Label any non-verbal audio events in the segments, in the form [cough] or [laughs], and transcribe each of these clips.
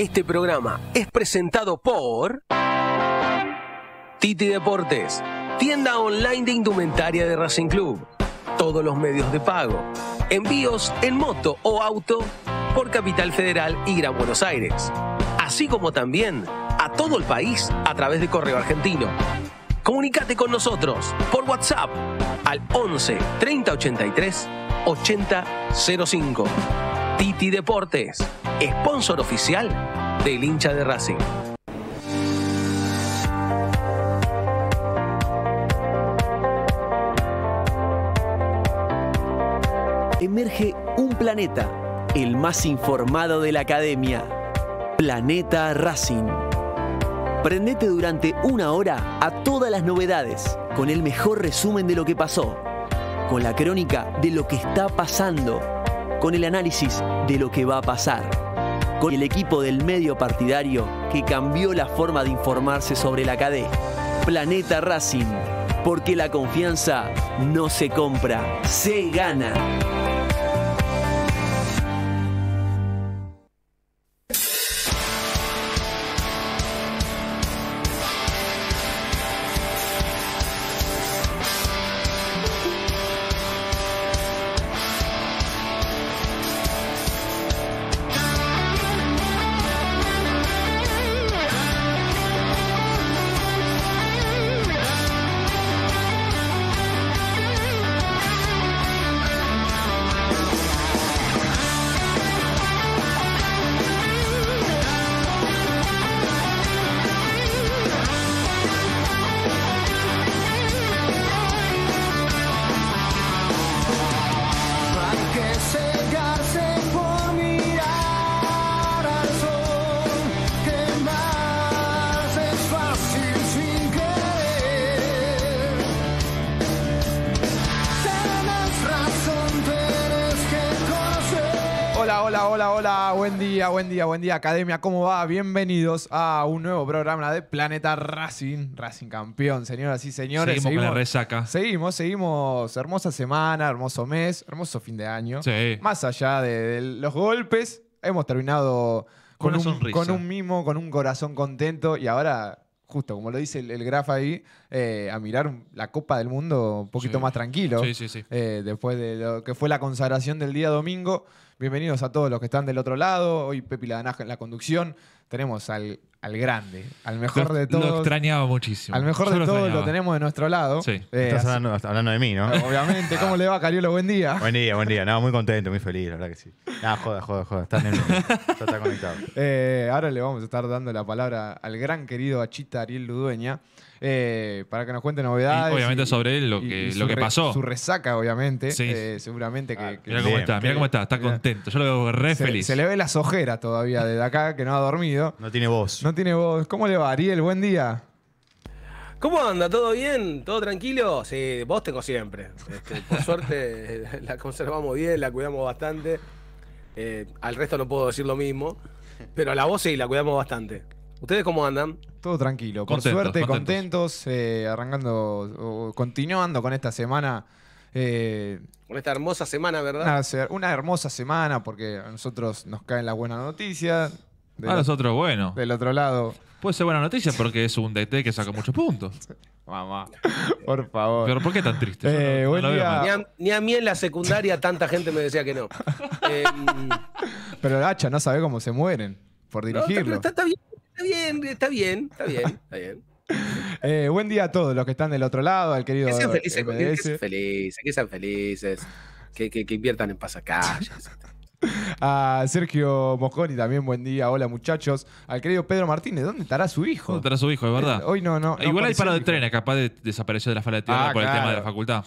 Este programa es presentado por Titi Deportes, tienda online de indumentaria de Racing Club. Todos los medios de pago. Envíos en moto o auto por Capital Federal y Gran Buenos Aires. Así como también a todo el país a través de Correo Argentino. Comunicate con nosotros por WhatsApp al 11 30 83 80 Titi Deportes, sponsor oficial del hincha de Racing. Emerge un planeta, el más informado de la academia, Planeta Racing. Prendete durante una hora a todas las novedades, con el mejor resumen de lo que pasó, con la crónica de lo que está pasando con el análisis de lo que va a pasar, con el equipo del medio partidario que cambió la forma de informarse sobre la KD. Planeta Racing, porque la confianza no se compra, se gana. Hola, hola, hola, hola, buen día, buen día, buen día, Academia, ¿cómo va? Bienvenidos a un nuevo programa de Planeta Racing, Racing Campeón, señoras y señores. Seguimos, seguimos con la resaca. Seguimos, seguimos, hermosa semana, hermoso mes, hermoso fin de año. Sí. Más allá de, los golpes, hemos terminado con, un, con, un, mimo, con un corazón contento y ahora, justo como lo dice el, graf ahí, eh, a mirar la Copa del Mundo un poquito más tranquilo. Sí, sí, sí. Eh, después de lo que fue la consagración del día domingo. Bienvenidos a todos los que están del otro lado. Hoy Pepi Ladanaja en la conducción. Tenemos al, al grande, al mejor de todos. Lo extrañaba muchísimo. Al mejor de todos lo tenemos de nuestro lado. Sí. Eh, estás hablando, de mí, ¿no? Obviamente. ¿Cómo le va, Cariolo? Buen día. Buen día, buen día. No, muy contento, muy feliz, la verdad que sí. Nada, joda, joda, joda. Está, en está, conectado. [laughs] Eh, ahora le vamos a estar dando la palabra al gran querido Achita Ariel Ludueña. Eh, para que nos cuente novedades. Y obviamente sobre él lo que, lo que pasó. su resaca, obviamente. Sí. Eh, seguramente ah, mira cómo está, mira cómo está, está contento. Yo lo veo re se, feliz. Se le ve las ojeras todavía desde acá, que no ha dormido. No tiene voz. No tiene voz. ¿Cómo le va, Ariel? Buen día. ¿Cómo anda? ¿Todo bien? ¿Todo tranquilo? Sí, vos tengo siempre. Este, por [laughs] suerte eh, la conservamos bien, la cuidamos bastante. al resto no puedo decir lo mismo, pero a la voz sí, la cuidamos bastante. ¿Ustedes cómo andan? Todo tranquilo, por suerte, contentos, eh, arrancando, continuando con esta semana. Eh, con esta hermosa semana, ¿verdad? Una, hermosa semana porque a nosotros nos caen las buenas noticias. A nosotros, bueno. Del otro lado. Puede ser buena noticia porque es un DT que saca muchos puntos. [laughs] Mamá, por favor. Pero ¿por qué tan triste? Eh, ni, a, mí en la secundaria tanta gente me decía que no. [laughs] Em, Pero el Hacha, no sabe cómo se mueren por dirigirlo. está bien está bien, está bien, está bien, está bien. [laughs] Eh, buen día a todos los que están del otro lado, al querido. Que sean felices, que sean felices, que sean felices, que, inviertan en pasacalles. [laughs] A Sergio Mosconi también, buen día. Hola muchachos. Al querido Pedro Martínez, ¿dónde estará su hijo? ¿Dónde estará su hijo, es verdad? Eh, hoy no, no. Igual hay parado de tren, capaz de desaparecer de la falda de tierra ah, por el tema de la facultad.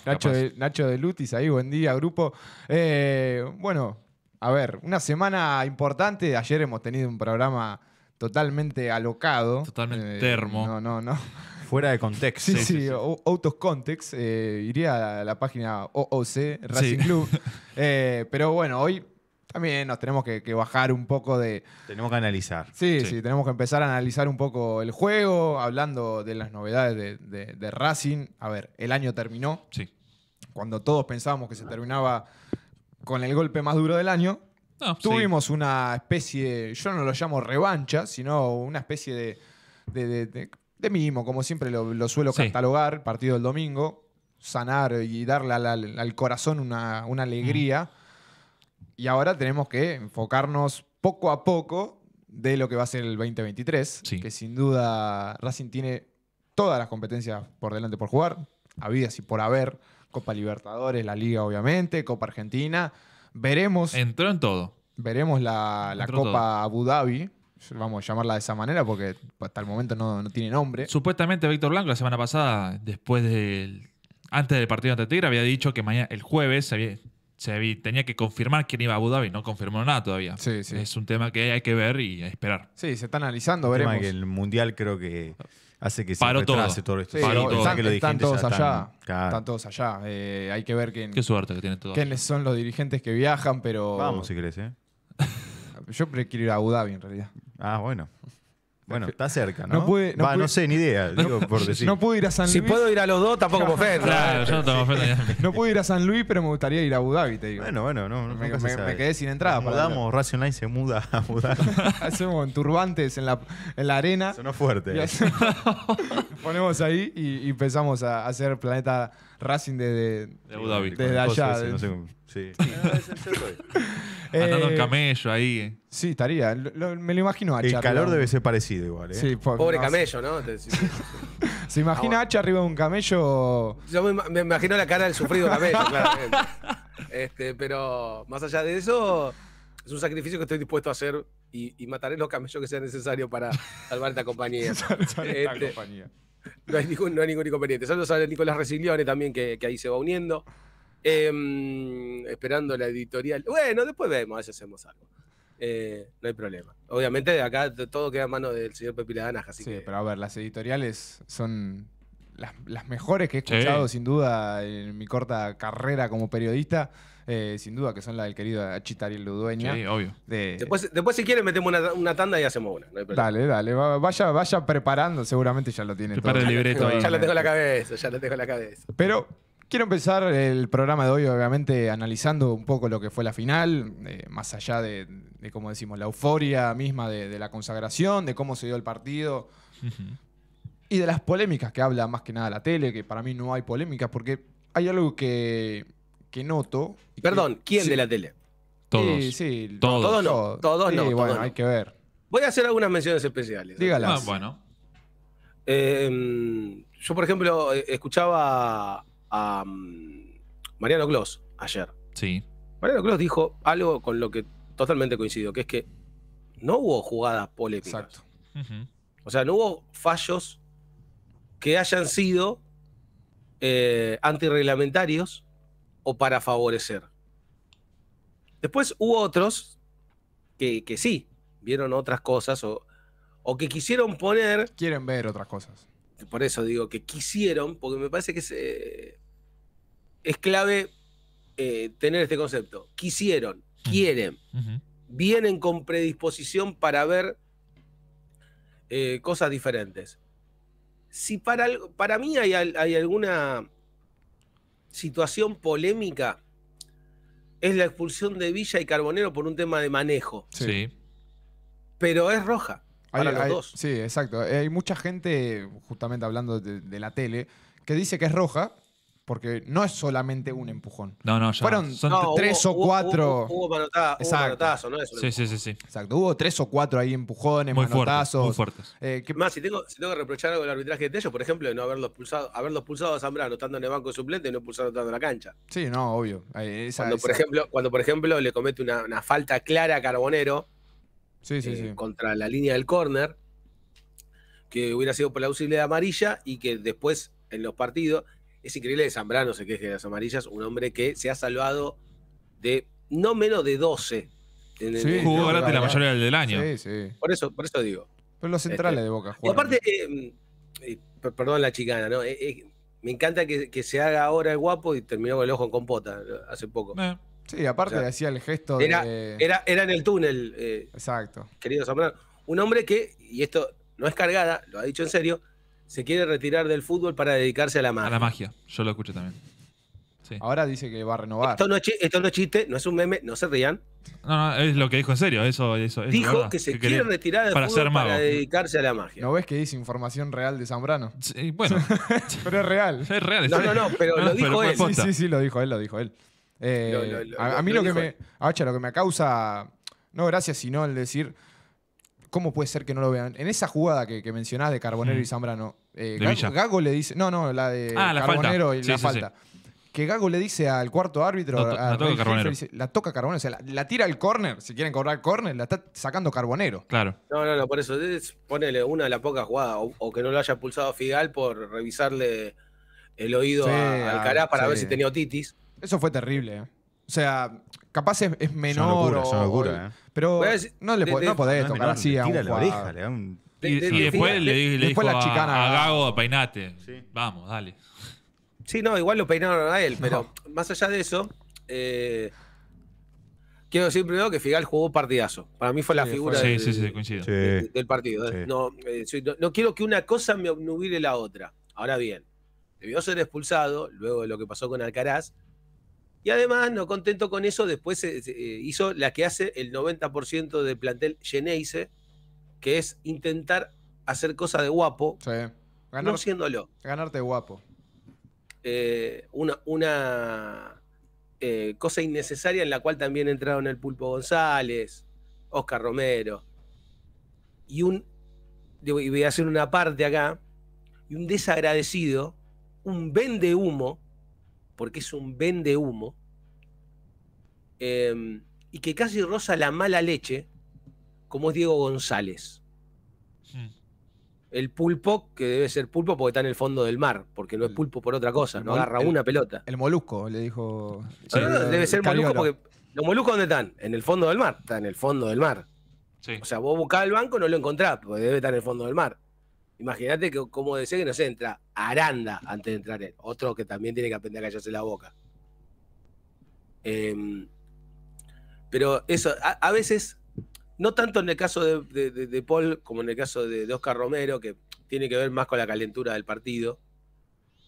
Nacho de, Lutis ahí, buen día, grupo. Eh, bueno, a ver, una semana importante. Ayer hemos tenido un programa totalmente alocado. Totalmente eh, termo. No, no, no. [laughs] Fuera de contexto. Sí, sí, context. Eh, iría a la página OOC, Racing Club. [laughs] Eh, pero bueno, hoy también nos tenemos que, bajar un poco de... Tenemos que analizar. Sí, sí, tenemos que empezar a analizar un poco el juego, hablando de las novedades de, de Racing. A ver, el año terminó. Sí. Cuando todos pensábamos que se terminaba con el golpe más duro del año, Ah, Tuvimos una especie, yo no lo llamo revancha, sino una especie de, de, de, mimo, como siempre lo, suelo catalogar, partido del domingo, sanar y darle al, corazón una, alegría. Y ahora tenemos que enfocarnos poco a poco de lo que va a ser el 2023, que sin duda Racing tiene todas las competencias por delante por jugar, habidas y por haber, Copa Libertadores, la Liga obviamente, Copa Argentina Veremos. Entró en todo. Veremos la, Copa Abu Dhabi. Vamos a llamarla de esa manera porque pues, hasta el momento no, no tiene nombre. Supuestamente Víctor Blanco la semana pasada, después del. Antes del partido ante Tigre, había dicho que mañana, el jueves, se tenía que confirmar quién iba a Abu Dhabi. No confirmó nada todavía. Sí, sí. Es un tema que hay que ver y esperar. Sí, se está analizando, veremos. el mundial creo que hace que se retrase todo. esto. Sí, todo. Están, que los están todos allá. Están todos allá. Eh, hay que ver quién, Qué suerte que tiene todo. quiénes son los dirigentes que viajan, pero Vamos si querés, ¿eh? [laughs] yo prefiero ir a Abu Dhabi en realidad. Ah, bueno. Bueno, está cerca, ¿no? No No, sé, ni idea, no, [laughs] pude ir a San Luis. Si puedo ir a los dos, tampoco [laughs] me ofendo. Claro, yo no tengo No pude ir a San Luis, pero me gustaría ir a Abu Dhabi, te digo. Bueno, bueno, no. Me, quedé sin entrada. Nos para se muda a Abu Dhabi. [laughs] Hacemos turbantes en la, en la arena. Sonó fuerte. ponemos ahí y, empezamos a hacer Planeta Racing desde, de allá. no sé Sí. Ah, [laughs] eh, Andando camello ahí. Eh. Sí, estaría. me lo imagino El calor debe ser parecido igual, eh. Sí, Pobre camello, ¿no? [laughs] Se imagina ah, Hacha arriba de un camello. Yo me, imagino la cara del sufrido camello, [laughs] claramente. Este, pero más allá de eso, es un sacrificio que estoy dispuesto a hacer y, mataré los camellos que sea necesario para salvar esta compañía. Este, no hay ningún, no hay inconveniente. Saludos a Nicolás Resilione también, que, que ahí se va uniendo. Em, esperando la editorial. Bueno, después vemos, a si hacemos algo. Eh, no hay problema. Obviamente acá todo queda en manos del señor Pepi sí, pero a ver, las editoriales son las, mejores que he escuchado sin duda en mi corta carrera como periodista. Eh, sin duda que son la del querido y Ludueña. Sí, obvio. Después, si quieren, metemos una, tanda y hacemos una. dale, dale. Vaya, vaya preparando, seguramente ya lo tiene. el libreto. [laughs] lo tengo en la cabeza, ya lo tengo en la cabeza. Pero Quiero empezar el programa de hoy, obviamente, analizando un poco lo que fue la final, eh, más allá de, como decimos, la euforia misma de, la consagración, de cómo se dio el partido y de las polémicas que habla más que nada la tele, que para mí no hay polémicas, porque hay algo que, noto. Perdón, ¿quién de la tele? Todos. Sí, sí. Todos, todos no. Todos sí, no. bueno, hay que ver. Voy a hacer algunas menciones especiales. Dígalas. Ah, bueno. Em, yo, por ejemplo, eh, escuchaba Um, Mariano Gloss ayer. Sí. Mariano Gloss dijo algo con lo que totalmente coincido, que es que no hubo jugadas polémicas. Exacto. O sea, no hubo fallos que hayan sido eh, antirreglamentarios o para favorecer. Después hubo otros que, sí, vieron otras cosas o, o, que quisieron poner... Quieren ver otras cosas. Por eso digo que quisieron, porque me parece que se, es clave eh, tener este concepto. Quisieron, quieren, vienen con predisposición para ver eh, cosas diferentes. Si para, para mí hay, alguna situación polémica, es la expulsión de Villa y Carbonero por un tema de manejo. Sí. Pero es roja. Para los dos. Sí, exacto. Hay mucha gente, justamente hablando de la tele, que dice que es roja, porque no es solamente un empujón. No, no, ya. Fueron son tres o cuatro. Hubo, hubo, Exacto. ¿no? sí, sí, sí, Exacto. Hubo tres o cuatro ahí empujones, muy Fuertes, muy fuertes. Eh, Más, si tengo, que reprochar algo del arbitraje de Tello, por ejemplo, de no haberlos pulsado, haberlos pulsado a Zambrano estando en el banco de suplente y no pulsado estando en la cancha. Sí, no, obvio. cuando, Por ejemplo, cuando, por ejemplo, le comete una, falta clara a Carbonero sí, sí, eh, sí. contra la línea del córner, que hubiera sido por la usibilidad amarilla y que después en los partidos es increíble de Zambrano se queje de las amarillas, un hombre que se ha salvado de no menos de 12. En, sí, jugó durante la mayoría del año. Por eso, por eso digo. Pero los este, centrales de Boca Y aparte, eh, eh, perdón la chicana, eh, me encanta que, se haga ahora el guapo y terminó con el ojo en compota hace poco. Sí, aparte le hacía el gesto de... Era, era en el túnel. Exacto. Querido Zambrano. Un hombre que, y esto no es cargada, lo ha dicho en serio, se quiere retirar del fútbol para dedicarse a la magia. A la magia, yo lo escucho también. Ahora dice que va a renovar. Esto no, es chiste, no, es un meme, no se rían. No, no, es lo que dijo en serio, eso, es Dijo que se quiere retirar del fútbol para dedicarse a la magia. ¿No ves que dice información real de Zambrano? Sí, bueno. [laughs] pero es real. Es real. Es no, no, no, pero lo dijo él. Sí, sí, sí, lo dijo él, lo dijo él. Eh, a, mí lo, que me. Acha, lo que me causa. No gracias, sino el decir ¿cómo puede ser que no lo vean? En esa jugada que, que mencionás de Carbonero y Zambrano, eh, Gago, le dice. No, no, la de ah, Carbonero y la falta. Que Gago le dice al cuarto árbitro, la, toca Carbonero. la toca Carbonero, o sea, la, tira al córner, si quieren cobrar córner, la está sacando Carbonero. Claro. No, no, no, por eso, ponele una de las pocas jugadas, o, que no lo haya pulsado Figal por revisarle el oído al Alcaraz para ver si tenía otitis. Eso fue terrible. ¿eh? O sea, Capaz es, menor. Eh. Pero no, le, podés tocar así a un la le Y, después le, dijo la chicana, a, Gago, peinate. Vamos, dale. Sí, no, igual lo peinaron a él, pero más allá de eso, eh, quiero decir primero que Figal jugó partidazo. Para mí fue la figura del, partido. Eh. no, no, quiero que una cosa me obnubile la otra. Ahora bien, debió ser expulsado, luego de lo que pasó con Alcaraz, y además, no contento con eso, después eh, hizo la que hace el 90% del plantel Geneise, que es intentar hacer cosas de guapo, sí. Ganarte guapo. Eh, una una eh, cosa innecesaria en la cual también entraron el Pulpo González, Oscar Romero. Y un, y voy a hacer una parte acá, y un desagradecido, un vende humo, porque es un vende humo, em, y que casi roza la mala leche, como es Diego González. Hmm. El pulpo, que debe ser pulpo porque está en el fondo del mar, porque no es pulpo por otra cosa, no agarra una pelota. El molusco, le dijo. no, no, debe ser molusco porque. ¿Los moluscos dónde están? En el fondo del mar. Está en el fondo del mar. O sea, vos buscás el banco, y no lo encontrás, porque debe estar en el fondo del mar. Imagínate que, como decía que no se entra Aranda antes de entrar él, otro que también tiene que aprender a callarse la boca. Em, pero eso, a, veces, no tanto en el caso de, Paul como en el caso de, Oscar Romero, que tiene que ver más con la calentura del partido.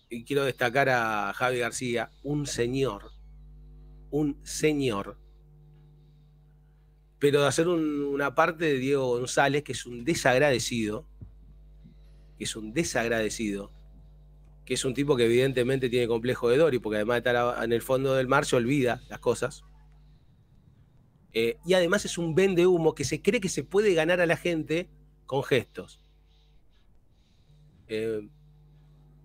Y quiero destacar a Javi García, un señor, un señor, pero de hacer una parte de Diego González, que es un desagradecido que es un desagradecido, que es un tipo que evidentemente tiene complejo de Dory, porque además de estar en el fondo del mar se olvida las cosas. Eh, y además es un vende humo que se cree que se puede ganar a la gente con gestos. Eh,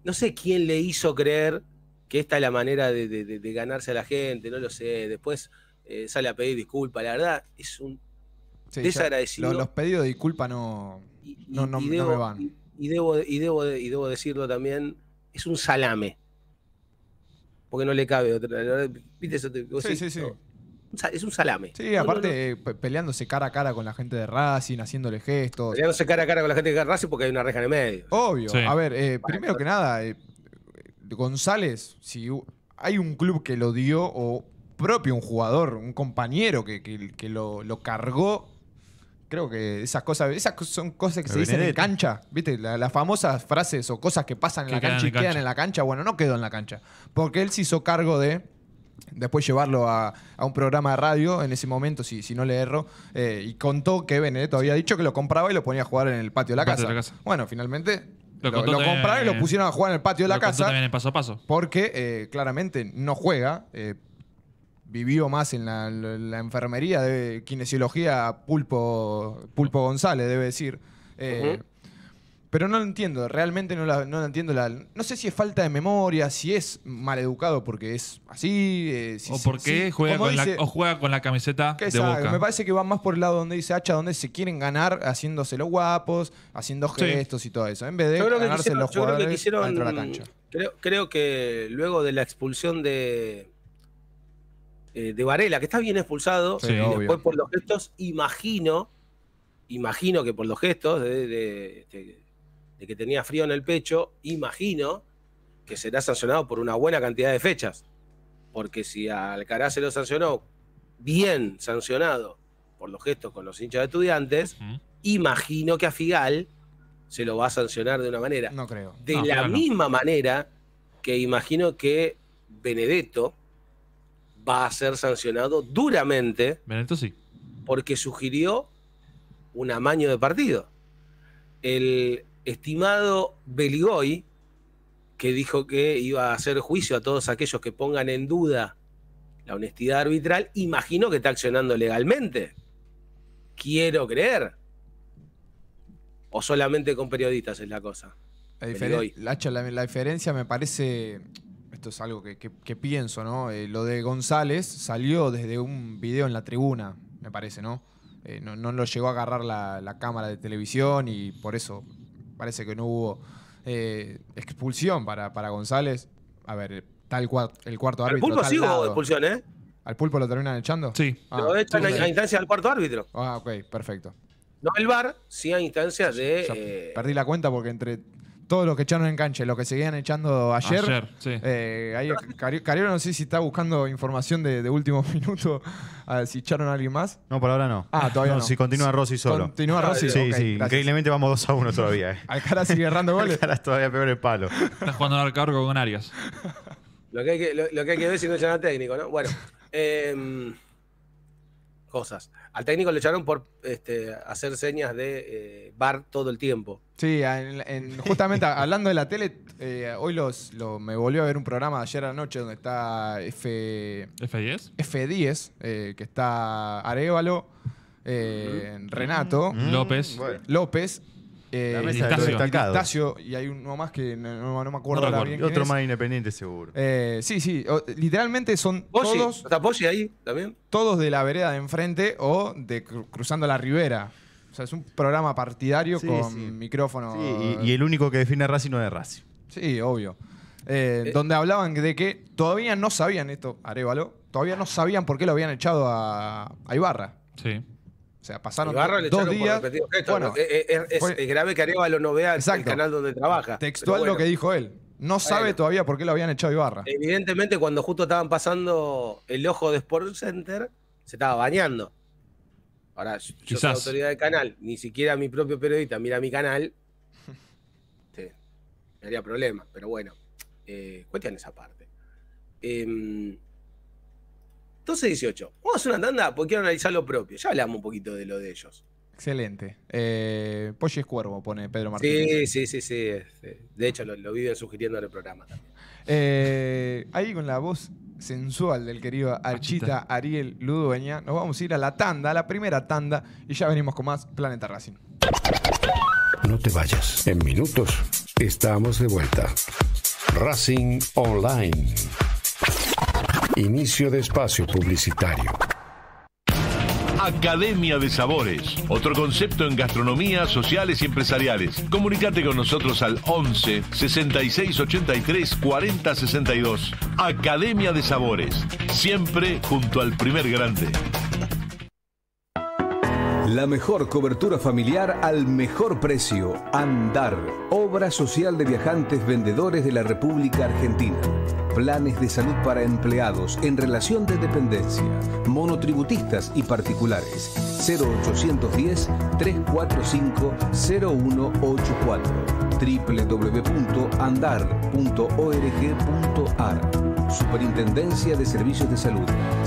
no sé quién le hizo creer que esta es la manera de, ganarse a la gente, no lo sé. Después eh, sale a pedir disculpas, la verdad es un desagradecido. los pedidos de disculpa no, no me van y debo, debo, decirlo también, es un salame. Porque no le cabe otra. ¿Viste eso? sí, sí, sí. Es un salame. Sí, aparte eh, peleándose cara a cara con la gente de Racing, haciéndole gestos. Peleándose cara a cara con la gente de Racing porque hay una reja en el medio. Obvio. A ver, eh, primero que nada, eh, González, si hay un club que lo dio o propio un jugador, un compañero que, que, lo cargó creo que esas cosas, esas son cosas que se dicen en cancha, ¿viste? las famosas frases o cosas que pasan en la cancha y quedan en la cancha, bueno, no quedó en la cancha, porque él se hizo cargo de después llevarlo a, un programa de radio en ese momento, si, si no le erro, eh, y contó que Benedetto había dicho que lo compraba y lo ponía a jugar en el patio de la, casa. Bueno, finalmente Lo compraron y lo pusieron a jugar en el patio de la casa. también en paso a paso. Porque eh, claramente no juega, eh, vivió más en la, enfermería de kinesiología Pulpo, Pulpo González, debe decir. Eh, pero no lo entiendo, realmente no, la, entiendo. La, no sé si es falta de memoria, si es maleducado porque es así. Eh, o porque juega, con la, o juega con la camiseta Me parece que va más por el lado donde dice hacha, donde se quieren ganar haciéndose los guapos, haciendo gestos y todo eso. En vez de ganarse los jugadores la cancha. creo que luego de la expulsión de, eh, de Varela, que está bien expulsado, y después por los gestos, imagino, imagino que por los gestos este, de, que tenía frío en el pecho, imagino que será sancionado por una buena cantidad de fechas. Porque si Alcaraz se lo sancionó bien sancionado por los gestos con los hinchas de estudiantes, imagino que a Figal se lo va a sancionar de una manera. No creo. De la misma manera que imagino que Benedetto, va a ser sancionado duramente. sí. Porque sugirió un amaño de partido. El estimado Beligoy, que dijo que iba a hacer juicio a todos aquellos que pongan en duda la honestidad arbitral, imagino que está accionando legalmente. Quiero creer. O solamente con periodistas es la cosa. la, diferencia me parece esto es algo que, pienso, ¿no? Eh, lo de González salió desde un video en la tribuna, me parece, ¿no? Eh, no, lo llegó a agarrar la, cámara de televisión y por eso parece que no hubo eh, expulsión para, para González. A ver, tal el cuarto árbitro. Al pulpo sí hubo expulsión, ¿eh? ¿Al pulpo lo terminan echando? Sí. lo echan a, instancia del cuarto árbitro. Ah, ok, perfecto. No el bar sí a instancia de. perdí la cuenta porque entre todos los que echaron en cancha, los que seguían echando ayer. Ayer, sí. Eh, no sé si está buscando información de, último [laughs] minuto, a ver si echaron a alguien más. No, por ahora no. Ah, todavía no. Si continúa Rossi solo. Continúa Rossi. Sí, sí, increíblemente vamos 2 a 1 todavía. eh. [laughs] Alcaraz sigue errando goles. Alcaraz todavía peor el palo. Estás jugando al cargo con Arias. [laughs] Lo que hay que, lo, es que, hay que ver si no echan a técnico, ¿no? Bueno, em, cosas. Al técnico le echaron por este, hacer señas de bar eh, todo el tiempo. Sí, justamente [laughs] hablando de la tele, eh, hoy los, me volvió a ver un programa de ayer anoche donde está F, 10 eh, que está Arevalo, mm. Renato, mm. López. López eh, y hay uno más que no, me acuerdo otro más independiente seguro. Eh, sí, sí. literalmente son todos, ¿Está ahí también? todos de la vereda de enfrente o de cruzando la ribera. O sea, es un programa partidario con micrófono. y, el único que define a no es Racing. Sí, obvio. Eh, eh. donde hablaban de que todavía no sabían esto, Arevalo, todavía no sabían por qué lo habían echado a, a Ibarra. Sí. O sea, pasaron Ibarra dos días. bueno, eh, eh, es, grave que Arevalo no vea el canal donde trabaja. Textual lo que dijo él. No sabe todavía por qué lo habían echado Ibarra. Evidentemente, cuando justo estaban pasando el ojo de Sport Center, se estaba bañando. Ahora, yo autoridad del canal, ni siquiera mi propio periodista mira mi canal. Sí, [laughs] me haría problema, pero bueno, eh, cuestión esa parte. Eh, 12-18. Vamos a hacer una tanda porque quiero analizar lo propio. Ya hablamos un poquito de lo de ellos. Excelente. Eh, es Cuervo, pone Pedro Martínez. Sí, sí, sí, sí. Eh, de hecho, lo, lo sugiriendo en el programa también. Eh, ahí con la voz sensual del querido Archita Ariel Ludueña, nos vamos a ir a la tanda, a la primera tanda, y ya venimos con más Planeta Racing. No te vayas. En minutos estamos de vuelta. Racing Online. Inicio de espacio publicitario. Academia de Sabores, otro concepto en gastronomía, sociales y empresariales. Comunicate con nosotros al 11 66 83 40 62. Academia de Sabores, siempre junto al primer grande. La mejor cobertura familiar al mejor precio. Andar, obra social de viajantes vendedores de la República Argentina planes de salud para empleados en relación de dependencia, monotributistas y particulares. 0810-345-0184 www.andar.org.ar Superintendencia de Servicios de Salud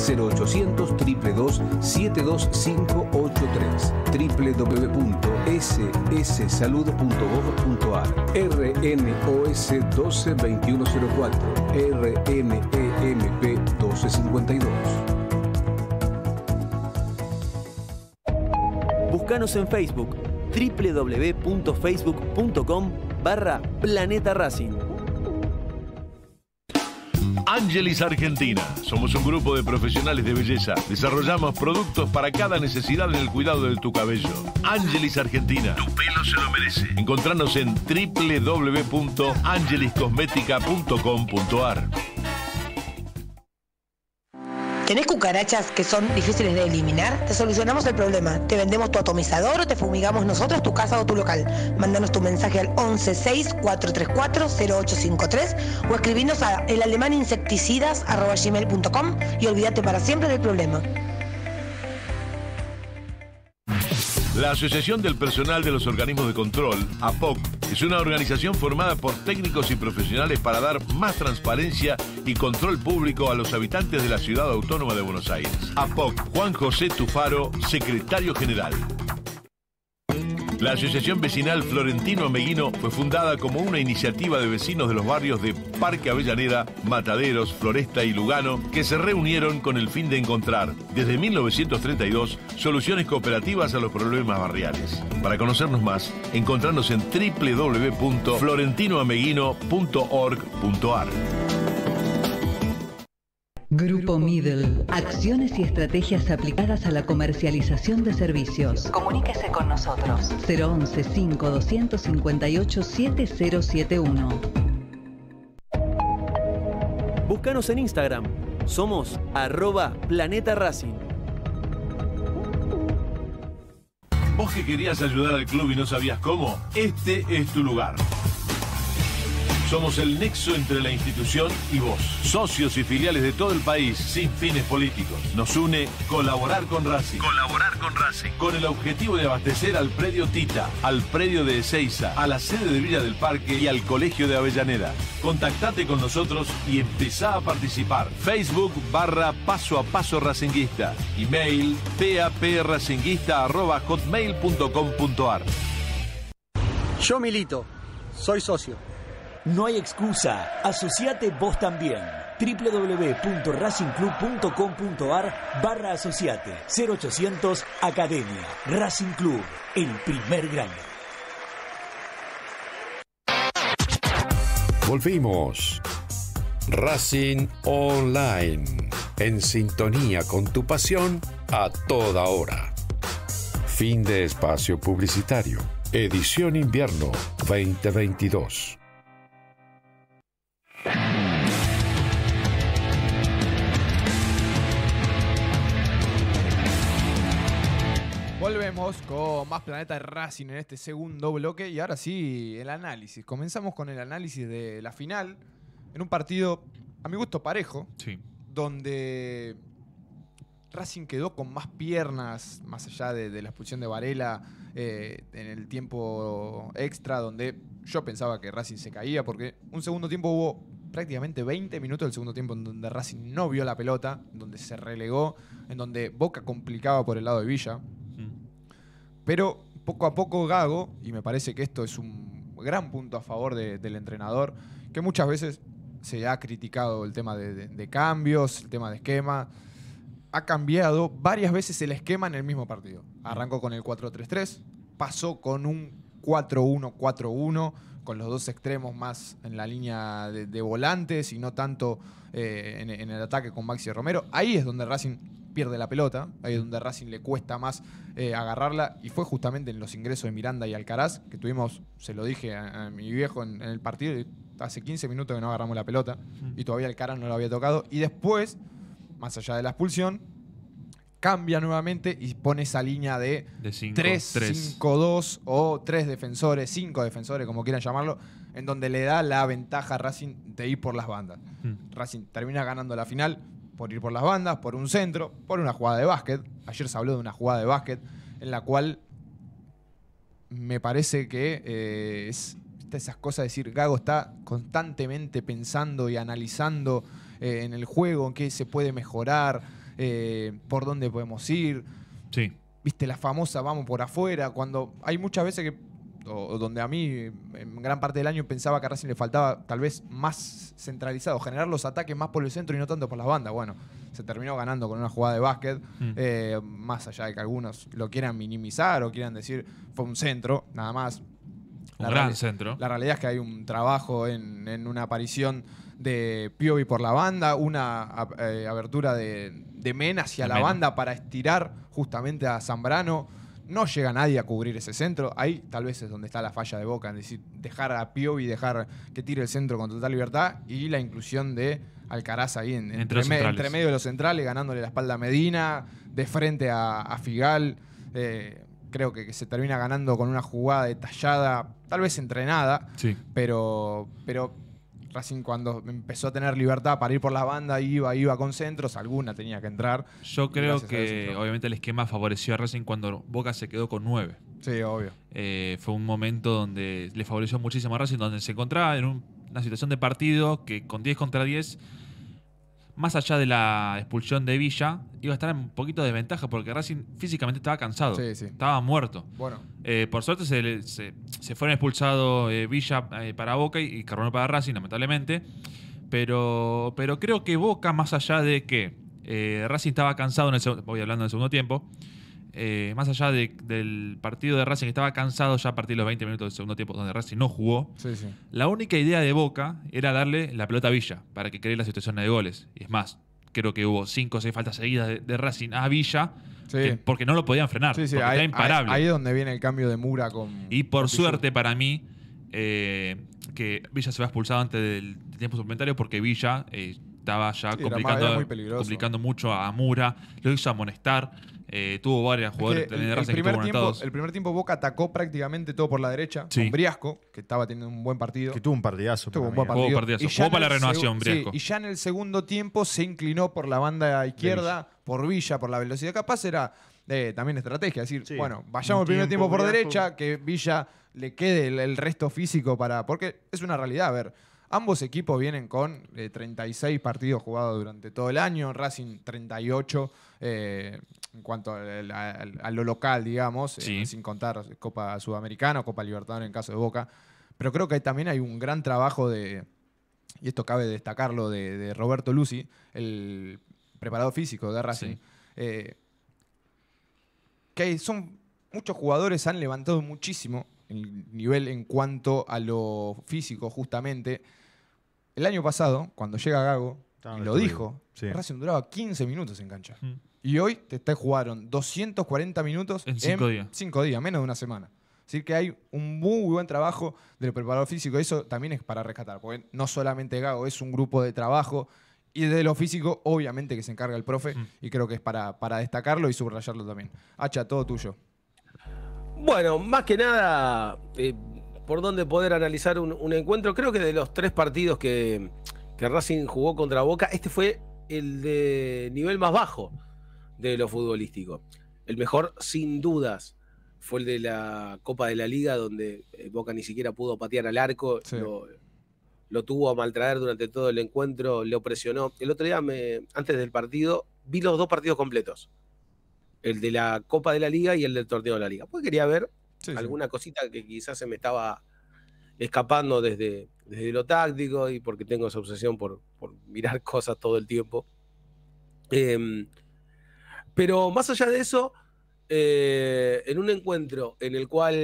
0800 222 72583 www.sssalud.gov.ar RNOS 122104 M-E-M-P 1252. Búscanos en Facebook www.facebook.com barra Planeta Racing. Angelis Argentina. Somos un grupo de profesionales de belleza. Desarrollamos productos para cada necesidad en el cuidado de tu cabello. Angelis Argentina. Tu pelo se lo merece. Encontranos en www.angeliscosmetica.com.ar. ¿Tenés cucarachas que son difíciles de eliminar? Te solucionamos el problema. Te vendemos tu atomizador o te fumigamos nosotros tu casa o tu local. Mándanos tu mensaje al 116-434-0853 o escribinos a elalemaninsecticidas.com y olvídate para siempre del problema. La Asociación del Personal de los Organismos de Control, APOC, es una organización formada por técnicos y profesionales para dar más transparencia y control público a los habitantes de la ciudad autónoma de Buenos Aires. APOC, Juan José Tufaro, secretario general. La Asociación Vecinal Florentino Ameguino fue fundada como una iniciativa de vecinos de los barrios de Parque Avellaneda, Mataderos, Floresta y Lugano, que se reunieron con el fin de encontrar, desde 1932, soluciones cooperativas a los problemas barriales. Para conocernos más, encontrarnos en www.florentinoameguino.org.ar. Grupo Middle. Acciones y estrategias aplicadas a la comercialización de servicios. Comuníquese con nosotros. 011 5258 7071. Búscanos en Instagram. Somos arroba Planeta Racing. Vos que querías ayudar al club y no sabías cómo, este es tu lugar. Somos el nexo entre la institución y vos. Socios y filiales de todo el país, sin fines políticos. Nos une colaborar con Racing. Colaborar con Racing. Con el objetivo de abastecer al predio Tita, al predio de Ezeiza, a la sede de Villa del Parque y al Colegio de Avellaneda. Contactate con nosotros y empezá a participar. Facebook barra paso a paso racinguista. Email hotmail.com.ar. Yo milito, soy socio. No hay excusa. Asociate vos también. www.racingclub.com.ar barra asociate 0800 Academia Racing Club, el primer gran. Volvimos. Racing Online, en sintonía con tu pasión a toda hora. Fin de espacio publicitario, edición invierno 2022. Volvemos con más Planeta Racing en este segundo bloque y ahora sí, el análisis. Comenzamos con el análisis de la final en un partido, a mi gusto, parejo. Sí. Donde Racing quedó con más piernas, más allá de, la expulsión de Varela eh, en el tiempo extra, donde yo pensaba que Racing se caía, porque un segundo tiempo hubo prácticamente 20 minutos del segundo tiempo en donde Racing no vio la pelota, en donde se relegó, en donde Boca complicaba por el lado de Villa. Pero poco a poco Gago, y me parece que esto es un gran punto a favor del entrenador, que muchas veces se ha criticado el tema de, cambios, el tema de esquema. Ha cambiado varias veces el esquema en el mismo partido. Arrancó con el 4-3-3, pasó con un 4-1-4-1, con los dos extremos más en la línea de, volantes y no tanto eh, en, en el ataque con Maxi Romero. Ahí es donde Racing pierde la pelota, ahí es donde Racing le cuesta más eh, agarrarla, y fue justamente en los ingresos de Miranda y Alcaraz, que tuvimos, se lo dije a, mi viejo en, el partido, hace 15 minutos que no agarramos la pelota, y todavía Alcaraz no lo había tocado, y después, más allá de la expulsión, cambia nuevamente y pone esa línea de, 3-5-2 o 3 defensores, 5 defensores, como quieran llamarlo, en donde le da la ventaja a Racing de ir por las bandas. Racing termina ganando la final, por ir por las bandas, por un centro, por una jugada de básquet. Ayer se habló de una jugada de básquet en la cual me parece que eh, es esas cosas de decir, Gago está constantemente pensando y analizando eh, en el juego, en qué se puede mejorar, eh, por dónde podemos ir. Sí. Viste, la famosa vamos por afuera, cuando hay muchas veces que donde a mí en gran parte del año pensaba que a Racing le faltaba tal vez más centralizado, generar los ataques más por el centro y no tanto por las bandas. Bueno, se terminó ganando con una jugada de básquet, mm. eh, más allá de que algunos lo quieran minimizar o quieran decir fue un centro, nada más. la gran centro. La realidad es que hay un trabajo en, una aparición de Piovi por la banda, una eh, abertura de, Men Mena hacia la banda para estirar justamente a Zambrano no llega nadie a cubrir ese centro. Ahí tal vez es donde está la falla de Boca, en decir, dejar a Piovi, dejar que tire el centro con total libertad y la inclusión de Alcaraz ahí entre, entre medio de los centrales, ganándole la espalda a Medina, de frente a, Figal. Eh, creo que, se termina ganando con una jugada detallada, tal vez entrenada, pero, pero Racing cuando empezó a tener libertad para ir por la banda, iba, iba con centros, alguna tenía que entrar. Yo creo que obviamente el esquema favoreció a Racing cuando Boca se quedó con nueve. Sí, obvio. Eh, fue un momento donde le favoreció muchísimo a Racing, donde se encontraba en una situación de partido que con 10 contra 10 más allá de la expulsión de Villa, iba a estar en un poquito de ventaja porque Racing físicamente estaba cansado. Estaba muerto. Bueno. Eh, por suerte se, se, fueron expulsados eh, Villa eh, para Boca y, y para Racing, lamentablemente. Pero, pero creo que Boca, más allá de que Racing estaba cansado, en el, voy hablando del segundo tiempo, eh, más allá del partido de Racing, que estaba cansado ya a partir de los 20 minutos del segundo tiempo, donde Racing no jugó, la única idea de Boca era darle la pelota a Villa para que cree la situación de goles. Y es más, creo que hubo 5 o 6 faltas seguidas de, Racing a Villa. porque no lo podían frenar. ahí, imparable. Ahí, es donde viene el cambio de Mura con. Y por suerte para mí, eh, que Villa se va expulsado antes del tiempo suplementario porque Villa eh, estaba ya complicando, complicando mucho a Mura, lo hizo amonestar. Eh, tuvo varias jugadores el, primer tiempo, Boca atacó prácticamente todo por la derecha. Sí. Con Briasco, que estaba teniendo un buen partido. Que tuvo un partidazo. Tuvo un buen Y la renovación, y ya en el segundo tiempo se inclinó por la banda izquierda, por Villa, por la velocidad. Capaz era eh, también estrategia. Es decir, bueno, vayamos el primer tiempo por derecha, que Villa le quede el, resto físico para. Porque es una realidad, a ver. Ambos equipos vienen con 36 eh, partidos jugados durante todo el año, Racing 38. Eh, en cuanto a lo local, digamos, eh, sin contar Copa Sudamericana Copa Libertadores en caso de Boca. Pero creo que también hay un gran trabajo de, y esto cabe destacarlo, de, Roberto Lucy, el preparado físico de Racing, eh, que son muchos jugadores han levantado muchísimo el nivel en cuanto a lo físico, justamente. El año pasado, cuando llega Gago, lo dijo, Racing duraba 15 minutos en cancha. Mm. Y hoy te, te jugaron 240 minutos en 5 días. Cinco días, menos de una semana. Así que hay un muy buen trabajo del preparador físico. Eso también es para rescatar, porque no solamente Gago, es un grupo de trabajo. Y de lo físico, obviamente, que se encarga el profe. Mm. Y creo que es para, destacarlo y subrayarlo también. Hacha, todo tuyo. Bueno, más que nada, eh, por dónde poder analizar un, encuentro. Creo que de los tres partidos que Racing jugó contra Boca, este fue el de nivel más bajo de lo futbolístico. El mejor, sin dudas, fue el de la Copa de la Liga, donde eh, Boca ni siquiera pudo patear al arco. Lo, tuvo a maltraer durante todo el encuentro, lo presionó. El otro día, antes del partido, vi los dos partidos completos. El de la Copa de la Liga y el del torneo de la Liga. Pues quería ver alguna cosita que quizás se me estaba escapando desde, desde lo táctico y porque tengo esa obsesión por, por mirar [laughs] cosas todo el tiempo. Eh, pero más allá de eso, eh, en un encuentro en el cual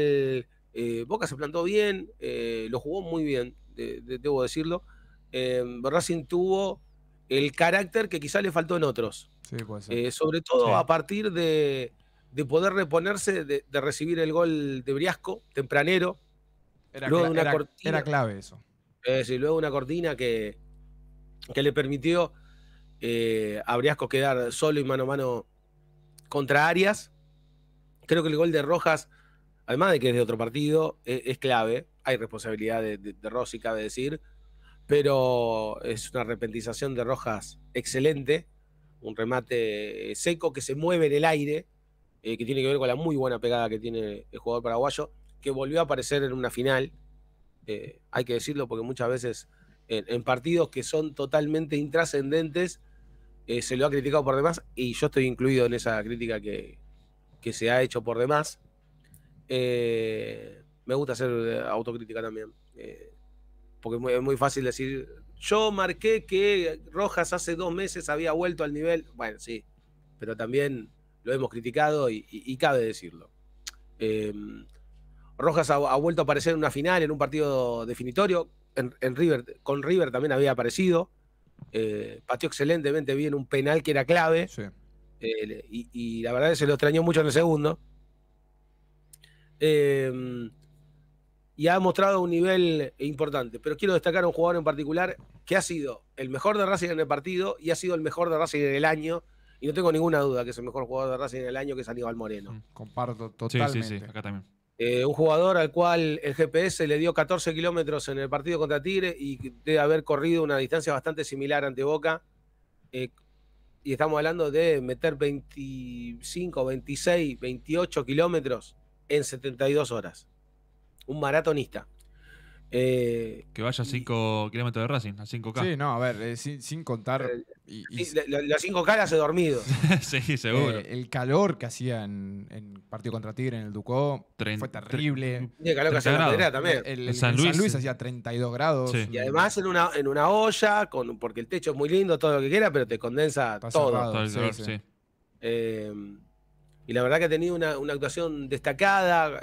eh, Boca se plantó bien, eh, lo jugó muy bien, debo decirlo, Racing tuvo el carácter que quizá le faltó en otros. sobre todo a partir de, poder reponerse, de, recibir el gol de Briasco, tempranero. Era, clave eso. Sí, luego una cortina que, que le permitió a Briasco quedar solo y mano a mano contra Arias. Creo que el gol de Rojas, además de que es de otro partido, e, es, clave. Hay responsabilidad de, de, Rossi, cabe decir. Pero es una arrepentización de Rojas excelente. Un remate eh, seco que se mueve en el aire, eh, que tiene que ver con la muy buena pegada que tiene el jugador paraguayo, que volvió a aparecer en una final. Eh, hay que decirlo porque muchas veces en partidos que son totalmente intrascendentes eh, se lo ha criticado por demás y yo estoy incluido en esa crítica que, se ha hecho por demás. Eh, me gusta hacer eh, autocrítica también, porque es muy fácil decir, yo marqué que Rojas hace dos meses había vuelto al nivel, bueno, sí, pero también lo hemos criticado y, cabe decirlo. Rojas ha, vuelto a aparecer en una final, en un partido definitorio, en River, con River también había aparecido. Eh, pateó excelentemente bien un penal que era clave. Eh, y, la verdad se lo extrañó mucho en el segundo. Eh, y ha mostrado un nivel importante. Pero quiero destacar a un jugador en particular que ha sido el mejor de Racing en el partido y ha sido el mejor de Racing en el año. Y no tengo ninguna duda que es el mejor jugador de Racing en el año, que es Aníbal Moreno. Mm, comparto totalmente. acá también. Eh, un jugador al cual el GPS le dio 14 kilómetros en el partido contra Tigre y debe haber corrido una distancia bastante similar ante Boca. Eh, y estamos hablando de meter 25, 26, 28 kilómetros en 72 horas. Un maratonista. Eh, que vaya a 5 kilómetros de Racing, a 5K. Sí, no, a ver, eh, sin, contar. Eh, la, 5K la hace dormido. [laughs] sí, seguro. el calor que hacía en, en, partido contra Tigre en el Ducó fue terrible. el calor que hacía en también. San, Luis, hacía 32 grados. Y además en una, en una olla, con, porque el techo es muy lindo, todo lo que quiera, pero te condensa todo. Em, y la verdad que ha tenido una actuación destacada,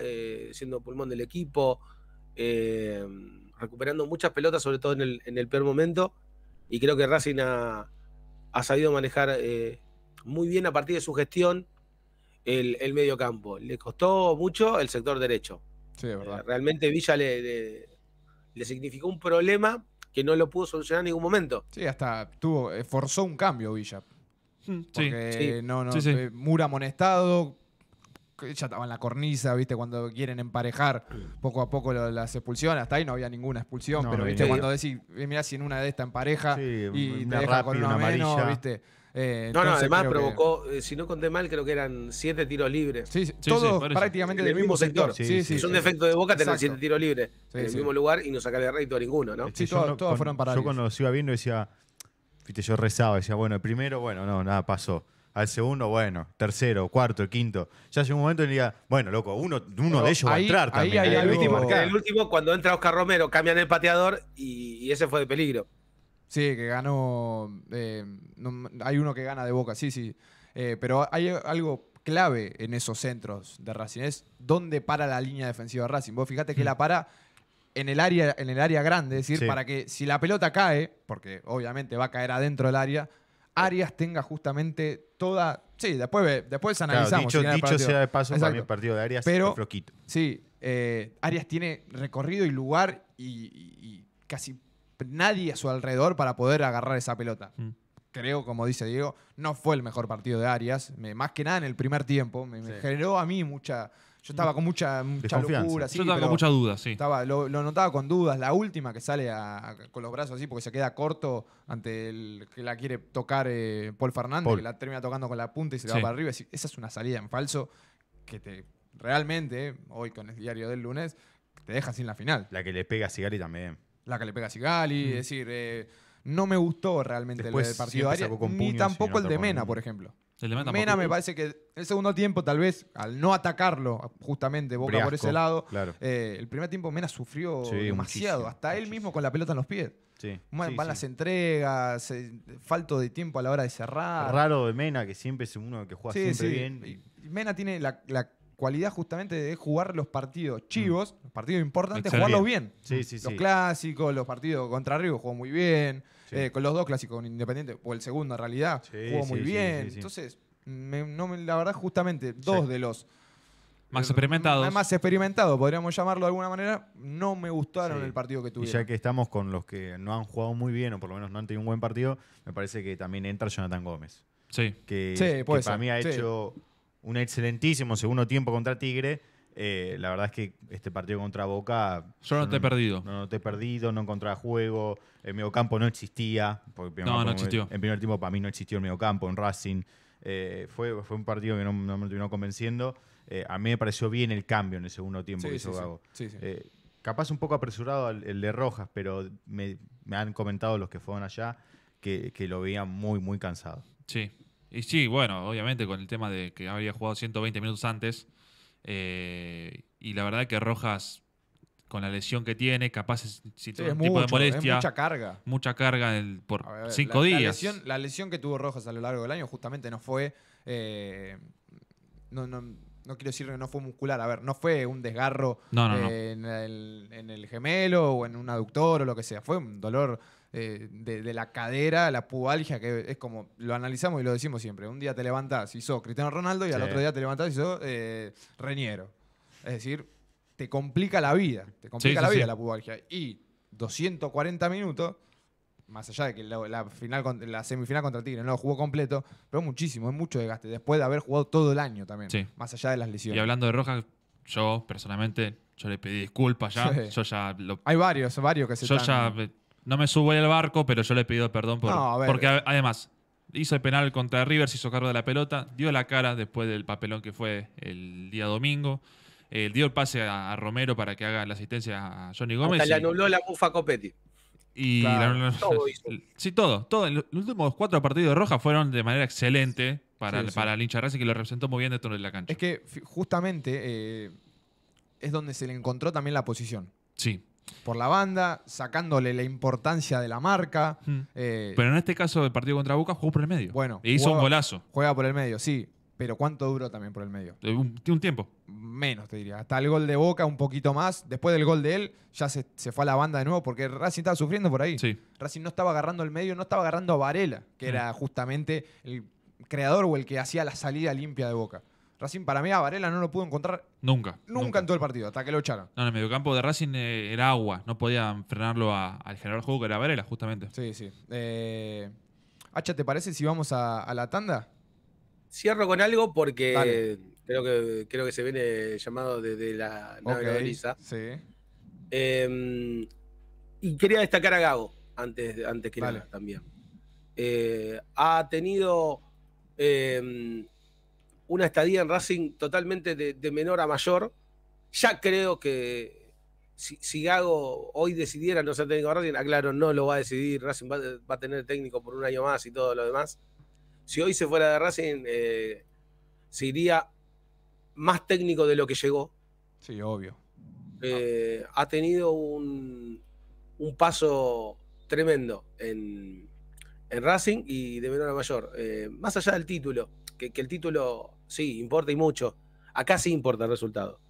siendo pulmón del equipo. Eh, recuperando muchas pelotas, sobre todo en el, peor momento. Y creo que Racing ha, sabido manejar eh, muy bien a partir de su gestión el, medio campo. Le costó mucho el sector derecho. Eh, realmente Villa le, le, significó un problema que no lo pudo solucionar en ningún momento. Sí, hasta tuvo, forzó un cambio Villa. Mm. Porque no, Mura amonestado, ya estaba en la cornisa, ¿viste? Cuando quieren emparejar poco a poco las expulsiones. Hasta ahí no había ninguna expulsión, pero ¿viste? Cuando decís, eh, mirá, si en una de estas empareja y te deja con una, ¿viste? Eh, no, no, además provocó, eh, si no conté mal, creo que eran siete tiros libres. Sí, todos prácticamente del mismo sector. Si es un defecto de Boca tener siete tiros libres en el mismo lugar y no sacarle rédito a ninguno, ¿no? Sí, todos, fueron para Yo cuando los iba viendo decía, viste, yo rezaba, decía, bueno, el primero, bueno, no, nada pasó al segundo, bueno, tercero, cuarto, quinto. Ya llega un momento en el bueno, loco, uno, uno de ellos va a entrar también. ¿eh? el, último, cuando entra Oscar Romero, cambian el pateador y, ese fue de peligro. Sí, que ganó. Eh, hay uno que gana de boca, sí, sí. Eh, pero hay algo clave en esos centros de Racing. Es dónde para la línea defensiva de Racing. Vos fijate que la mm. para en el área, en el área grande, es decir, para que si la pelota cae, porque obviamente va a caer adentro del área, Arias tenga justamente toda. Sí, después, después analizamos. dicho, sea de paso, partido de Arias floquito. Sí, eh, Arias tiene recorrido y lugar y, casi nadie a su alrededor para poder agarrar esa pelota. Mm. Creo, como dice Diego, no fue el mejor partido de Arias, más que nada en el primer tiempo. me generó a mí mucha, yo estaba con mucha, mucha locura. Yo estaba con mucha duda, sí. Estaba, lo, notaba con dudas. La última que sale con los brazos así porque se queda corto ante el que la quiere tocar eh, Paul Fernández, que la termina tocando con la punta y se va para arriba. Esa es una salida en falso que te realmente, hoy con el diario del lunes, te deja sin la final. La que le pega a Sigali también. La que le pega a Sigali, mm. es decir, eh, no me gustó realmente el partido de Arias, ni tampoco el de Mena, por ejemplo. Mena me parece que el segundo tiempo, tal vez, al no atacarlo, justamente Boca por ese lado, eh, el primer tiempo Mena sufrió demasiado, hasta él mismo con la pelota en los pies. van las entregas, eh, falto de tiempo a la hora de cerrar. Raro de Mena, que siempre es uno que juega siempre bien. Mena tiene la, cualidad justamente de jugar los partidos chivos, mm. los partidos importantes, jugarlos bien. los clásicos, los partidos contra Río jugó muy bien. Eh, con los dos clásicos, con Independiente, o el segundo en realidad, jugó muy bien. Entonces, me, la verdad, justamente, dos de los más eh, experimentados. Más experimentado, podríamos llamarlo de alguna manera. No me gustaron el partido que tuvieron. Y ya que estamos con los que no han jugado muy bien o por lo menos no han tenido un buen partido, me parece que también entra Jonathan Gómez. Sí. Que, para mí ha hecho un excelentísimo segundo tiempo contra Tigre eh, la verdad es que este partido contra Boca. Yo no te he perdido. No, te he perdido, no encontraba juego. El campo no existía. no, no existió. En primer tiempo para mí no existió el mediocampo en Racing. Eh, fue, fue un partido que no, me terminó convenciendo. Eh, a mí me pareció bien el cambio en el segundo tiempo que hizo capaz un poco apresurado el, de Rojas, pero me, han comentado los que fueron allá que, que lo veían muy, muy cansado. Sí. Y sí, bueno, obviamente con el tema de que había jugado 120 minutos antes eh, y la verdad que Rojas, con la lesión que tiene, capaz si un tipo de molestia. mucha carga. Mucha carga por cinco días. La lesión, que tuvo Rojas a lo largo del año justamente no fue. Eh, no, no, quiero decir que no fue muscular, a ver, no fue un desgarro eh, En, el, en, el, gemelo o en un aductor o lo que sea, fue un dolor eh, de, la cadera, la pubalgia, que es como lo analizamos y lo decimos siempre. Un día te levantás y sos Cristiano Ronaldo y al otro día te levantás y sos eh, Reñero. Es decir, te complica la vida, te complica la vida la pubalgia. Y 240 minutos, más allá de que la, la semifinal contra Tigre no lo jugó completo, pero muchísimo, es mucho desgaste, después de haber jugado todo el año también, más allá de las lesiones. Y hablando de Rojas, yo personalmente yo le pedí disculpas ya. [laughs] Yo ya Hay varios, varios que se Yo no me subo el barco, pero yo le he pido perdón porque además hizo el penal contra River, se hizo cargo de la pelota, dio la cara después del papelón que fue el día domingo. Eh, dio el pase a, Romero para que haga la asistencia a Johnny Gómez. Hasta y, le anuló la bufa a Copetti. Y todo [laughs] Sí, todo, todo. Los últimos cuatro partidos de Roja fueron de manera excelente para, para el hincha que lo representó muy bien dentro de la cancha. Es que justamente eh, es donde se le encontró también la posición. Sí por la banda, sacándole la importancia de la marca. Hmm. Eh, pero en este caso del partido contra Boca jugó por el medio. Bueno. E hizo un golazo. Juega por el medio, sí. Pero ¿cuánto duró también por el medio? Eh, un, un, tiempo. Menos, te diría. Hasta el gol de Boca, un poquito más. Después del gol de él, ya se, fue a la banda de nuevo porque Racing estaba sufriendo por ahí. Sí. Racing no estaba agarrando el medio, no estaba agarrando a Varela, que hmm. era justamente el creador o el que hacía la salida limpia de Boca. Racing para mí a Varela no lo pudo encontrar nunca, nunca, en todo el partido, hasta que lo echaron. No, en el mediocampo de Racing eh, era agua, no podían frenarlo al general juego que era Varela, justamente. Sí, sí. Hacha, eh, ¿te parece si vamos a, la tanda? Cierro con algo porque creo que, creo que se viene llamado desde la nave Sí. Em, y quería destacar a Gago antes, antes que nada también. Eh, ha tenido em, una estadía en Racing totalmente de, menor a mayor. Ya creo que si, Gago hoy decidiera no ser técnico de Racing, aclaro, ah, no lo va a decidir, Racing va, a tener técnico por un año más y todo lo demás. Si hoy se fuera de Racing, eh, más técnico de lo que llegó. Sí, obvio. Eh, ha tenido un, paso tremendo en, Racing y de menor a mayor. Eh, más allá del título, que, que el título Sí, importa y mucho. Acá sí importa el resultado.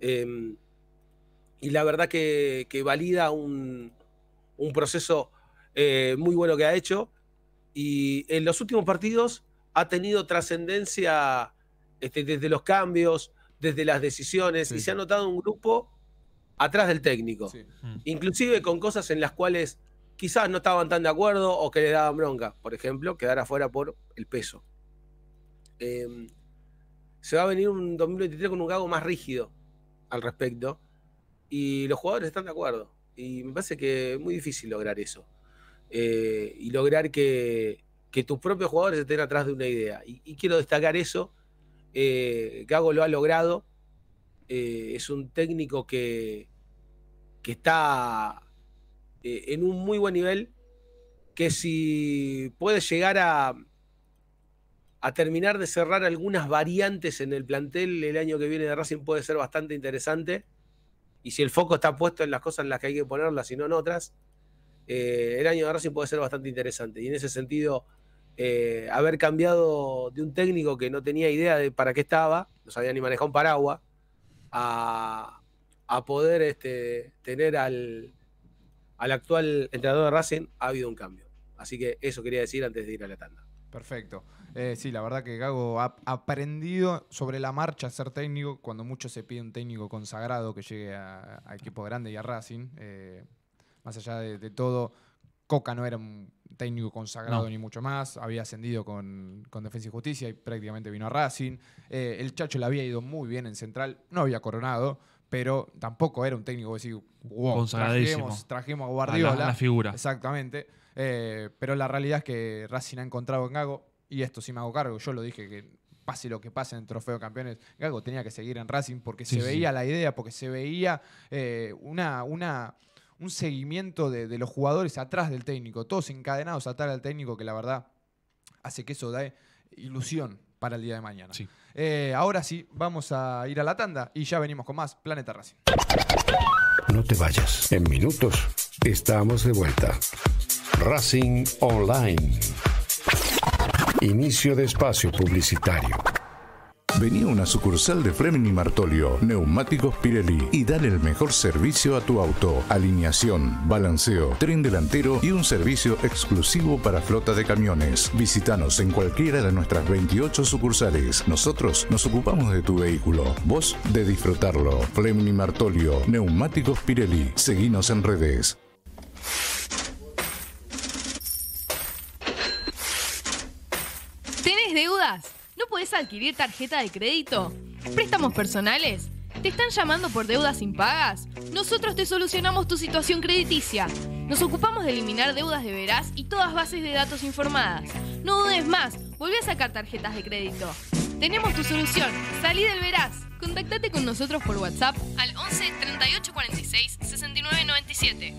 Em, y la verdad que, valida un, proceso eh, muy bueno que ha hecho. Y en los últimos partidos ha tenido trascendencia este, desde los cambios, desde las decisiones, y se ha notado un grupo atrás del técnico. Mm. Inclusive con cosas en las cuales quizás no estaban tan de acuerdo o que le daban bronca. Por ejemplo, quedar afuera por el peso. Eh, se va a venir un 2023 con un gago más rígido al respecto. Y los jugadores están de acuerdo. Y me parece que es muy difícil lograr eso. Eh, y lograr que, tus propios jugadores estén atrás de una idea. Y, quiero destacar eso. Eh, gago lo ha logrado. Eh, es un técnico que, que está en un muy buen nivel. Que si puede llegar a, a terminar de cerrar algunas variantes en el plantel el año que viene de Racing puede ser bastante interesante. Y si el foco está puesto en las cosas en las que hay que ponerlas y no en otras, eh, el año de Racing puede ser bastante interesante. Y en ese sentido, eh, haber cambiado de un técnico que no tenía idea de para qué estaba, no sabía ni manejar un paraguas, a, poder este, tener al, al actual entrenador de Racing, ha habido un cambio. Así que eso quería decir antes de ir a la tanda. Perfecto. Eh, sí, la verdad que Gago ha aprendido sobre la marcha a ser técnico cuando mucho se pide un técnico consagrado que llegue a, Equipo Grande y a Racing. Eh, más allá de, todo, Coca no era un técnico consagrado ni mucho más. Había ascendido con, Defensa y Justicia y prácticamente vino a Racing. Eh, el Chacho le había ido muy bien en Central, no había coronado. Pero tampoco era un técnico que wow, trajimos, a Guardiola. Exactamente. Eh, pero la realidad es que Racing ha encontrado en Gago, y esto sí me hago cargo, yo lo dije que pase lo que pase en Trofeo Campeones, Gago tenía que seguir en Racing porque se veía la idea, porque se veía eh, una, una, un seguimiento de, los jugadores atrás del técnico, todos encadenados atrás del técnico que la verdad hace que eso da ilusión para el día de mañana. Eh, ahora sí, vamos a ir a la tanda y ya venimos con más Planeta Racing. No te vayas, en minutos estamos de vuelta. Racing Online. Inicio de espacio publicitario. Vení a una sucursal de Flemmi Martolio, Neumáticos Pirelli, y dale el mejor servicio a tu auto. Alineación, balanceo, tren delantero y un servicio exclusivo para flota de camiones. Visítanos en cualquiera de nuestras 28 sucursales. Nosotros nos ocupamos de tu vehículo, vos de disfrutarlo. Flemmi Martolio, Neumáticos Pirelli. Seguinos en redes. ¿No puedes adquirir tarjeta de crédito? ¿Préstamos personales? ¿Te están llamando por deudas impagas? Nosotros te solucionamos tu situación crediticia. Nos ocupamos de eliminar deudas de veras y todas bases de datos informadas. No dudes más, volví a sacar tarjetas de crédito. Tenemos tu solución. Salí del veraz. Contáctate con nosotros por WhatsApp al 11 38 46 69 97.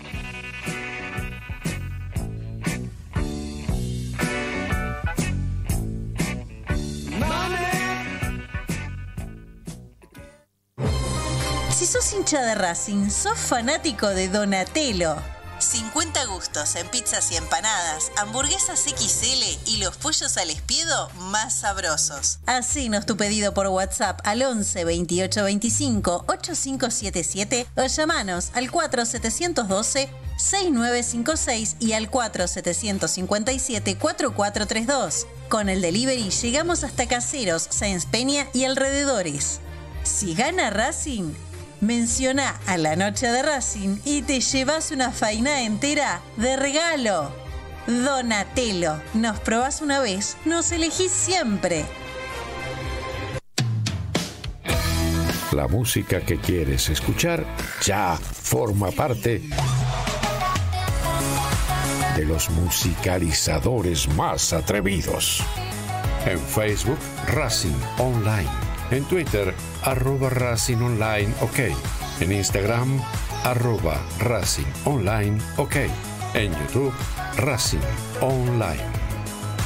Si sos hincha de Racing, sos fanático de Donatello. 50 gustos en pizzas y empanadas, hamburguesas XL y los pollos al espiedo más sabrosos. Hacenos tu pedido por WhatsApp al 11 28 25 8577 o llamanos al 4 712 6956 y al 4 757 4432. Con el delivery llegamos hasta Caseros, Sáenz Peña y alrededores. Si gana Racing, menciona a la noche de Racing y te llevas una faina entera de regalo. Donatelo, nos probás una vez, nos elegís siempre. La música que quieres escuchar ya forma parte de los musicalizadores más atrevidos. En Facebook, Racing Online. En Twitter, arroba Racing Online OK. En Instagram, arroba Racing Online OK. En YouTube, Racing Online.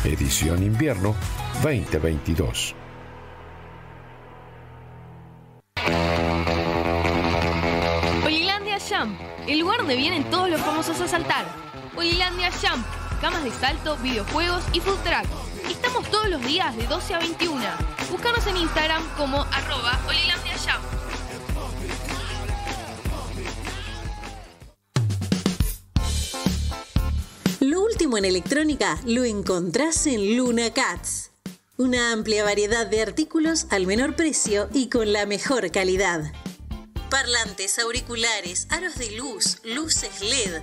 Edición Invierno 2022. Hoylandia Jam, el lugar donde vienen todos los famosos a saltar Olilandia Jump, camas de salto, videojuegos y food track. Estamos todos los días de 12 a 21. Búscanos en Instagram como arroba Jump. Lo último en electrónica lo encontrás en Luna Cats. Una amplia variedad de artículos al menor precio y con la mejor calidad. Parlantes, auriculares, aros de luz, luces LED,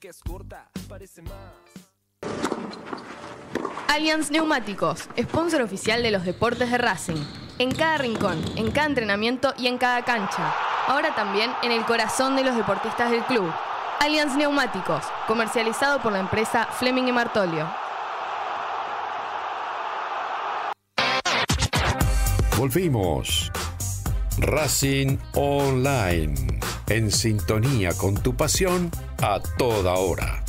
Que es corta, parece más. Neumáticos, sponsor oficial de los deportes de Racing. En cada rincón, en cada entrenamiento y en cada cancha. Ahora también en el corazón de los deportistas del club. Allianz Neumáticos, comercializado por la empresa Fleming y Martolio. Volvimos. Racing Online, en sintonía con tu pasión a toda hora.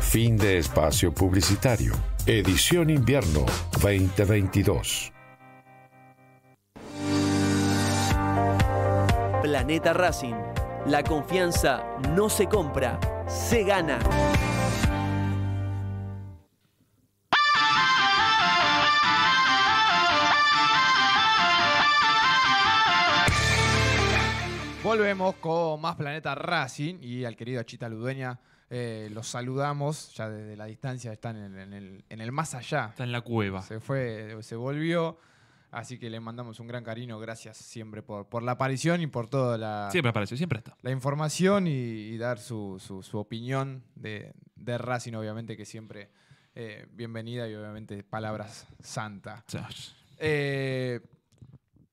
Fin de espacio publicitario. Edición Invierno 2022. Planeta Racing. La confianza no se compra, se gana. Volvemos con más Planeta Racing y al querido Achita Ludueña eh, los saludamos ya desde la distancia, están en, el, más allá. Está en la cueva. Se fue, se volvió. Así que le mandamos un gran cariño, gracias siempre por, por la aparición y por toda la. Siempre aparece, siempre está. La información y, dar su, opinión de, de, Racing, obviamente, que siempre eh, bienvenida y obviamente palabras santa. Eh,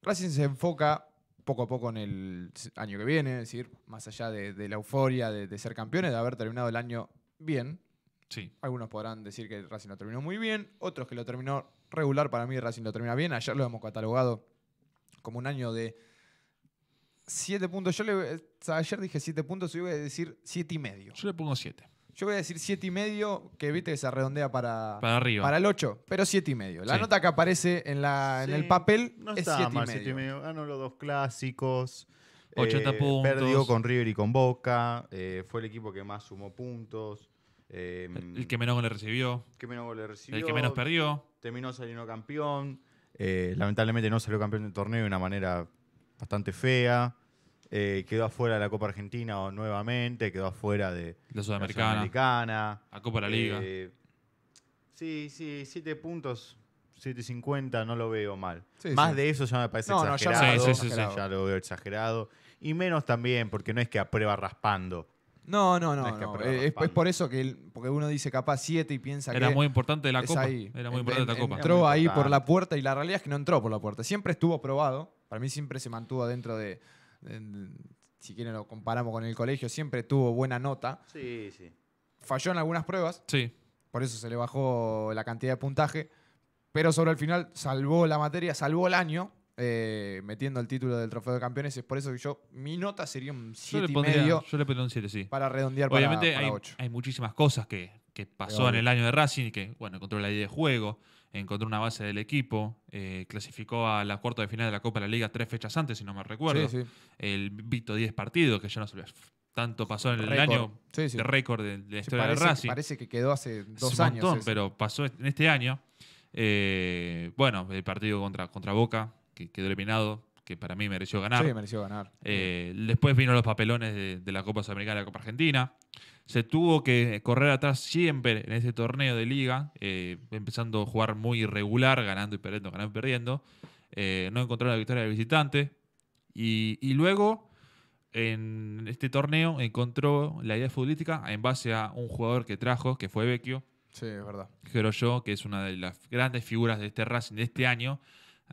Racing se enfoca poco a poco en el año que viene, es decir, más allá de, la euforia de, ser campeones, de haber terminado el año bien. Sí. Algunos podrán decir que Racing lo terminó muy bien, otros que lo terminó regular, para mí Racing lo termina bien, ayer lo hemos catalogado como un año de siete puntos, yo eh, ayer dije siete puntos, yo iba a decir siete y medio. Yo le pongo siete yo voy a decir 7 y medio, que viste que se redondea para, Para el 8, pero 7 y medio. La nota que aparece en, la, en el papel es y medio. Ganó los dos clásicos. 80 eh, puntos. Perdió con River y con Boca. Eh, fue el equipo que más sumó puntos. Em, el que menos le recibió. que menos El que menos perdió. Terminó saliendo campeón. Eh, lamentablemente no salió campeón del torneo de una manera bastante fea. Eh, quedó afuera de la Copa Argentina o nuevamente, quedó afuera de la Sudamericana. A Copa de la Liga. Eh, sí, sí, 7 puntos, 7.50, no lo veo mal. Más de eso ya me parece exagerado. ya, lo veo exagerado. Y menos también, porque no es que aprueba raspando. No, no, no. es, eh, por eso que porque uno dice capaz 7 y piensa que. Era muy importante la copa. Era muy importante la copa. Entró ahí por la puerta y la realidad es que no entró por la puerta. Siempre estuvo aprobado. Para mí siempre se mantuvo dentro de, si quieren lo comparamos con el colegio, siempre tuvo buena nota. Falló en algunas pruebas. Sí. Por eso se le bajó la cantidad de puntaje. Pero sobre el final salvó la materia, salvó el año, eh, metiendo el título del trofeo de campeones. Es por eso que yo, mi nota sería un 7 y Yo le pondría un 7, sí. Para redondear Obviamente para, hay, hay muchísimas cosas que, que pasó en el año de Racing que, bueno, control la idea de juego encontró una base del equipo, eh, clasificó a la cuarta de final de la Copa de la Liga tres fechas antes, si no me recuerdo. El Vito 10 partidos, que ya no se tanto pasó en el año de récord de, la historia parece, del Racing. Parece que quedó hace dos años. pero pasó en este año. Eh, bueno, el partido contra, contra Boca, que quedó eliminado, que para mí mereció ganar. Sí, mereció ganar. Eh, después vino los papelones de, de la Copa Sudamericana y la Copa Argentina. Se tuvo que correr atrás siempre en ese torneo de liga, eh, empezando a jugar muy irregular, ganando y perdiendo, ganando y perdiendo. Eh, no encontró la victoria del visitante. Y, luego, en este torneo, encontró la idea futbolística en base a un jugador que trajo, que fue Vecchio. Sí, es verdad. que es una de las grandes figuras de este Racing de este año.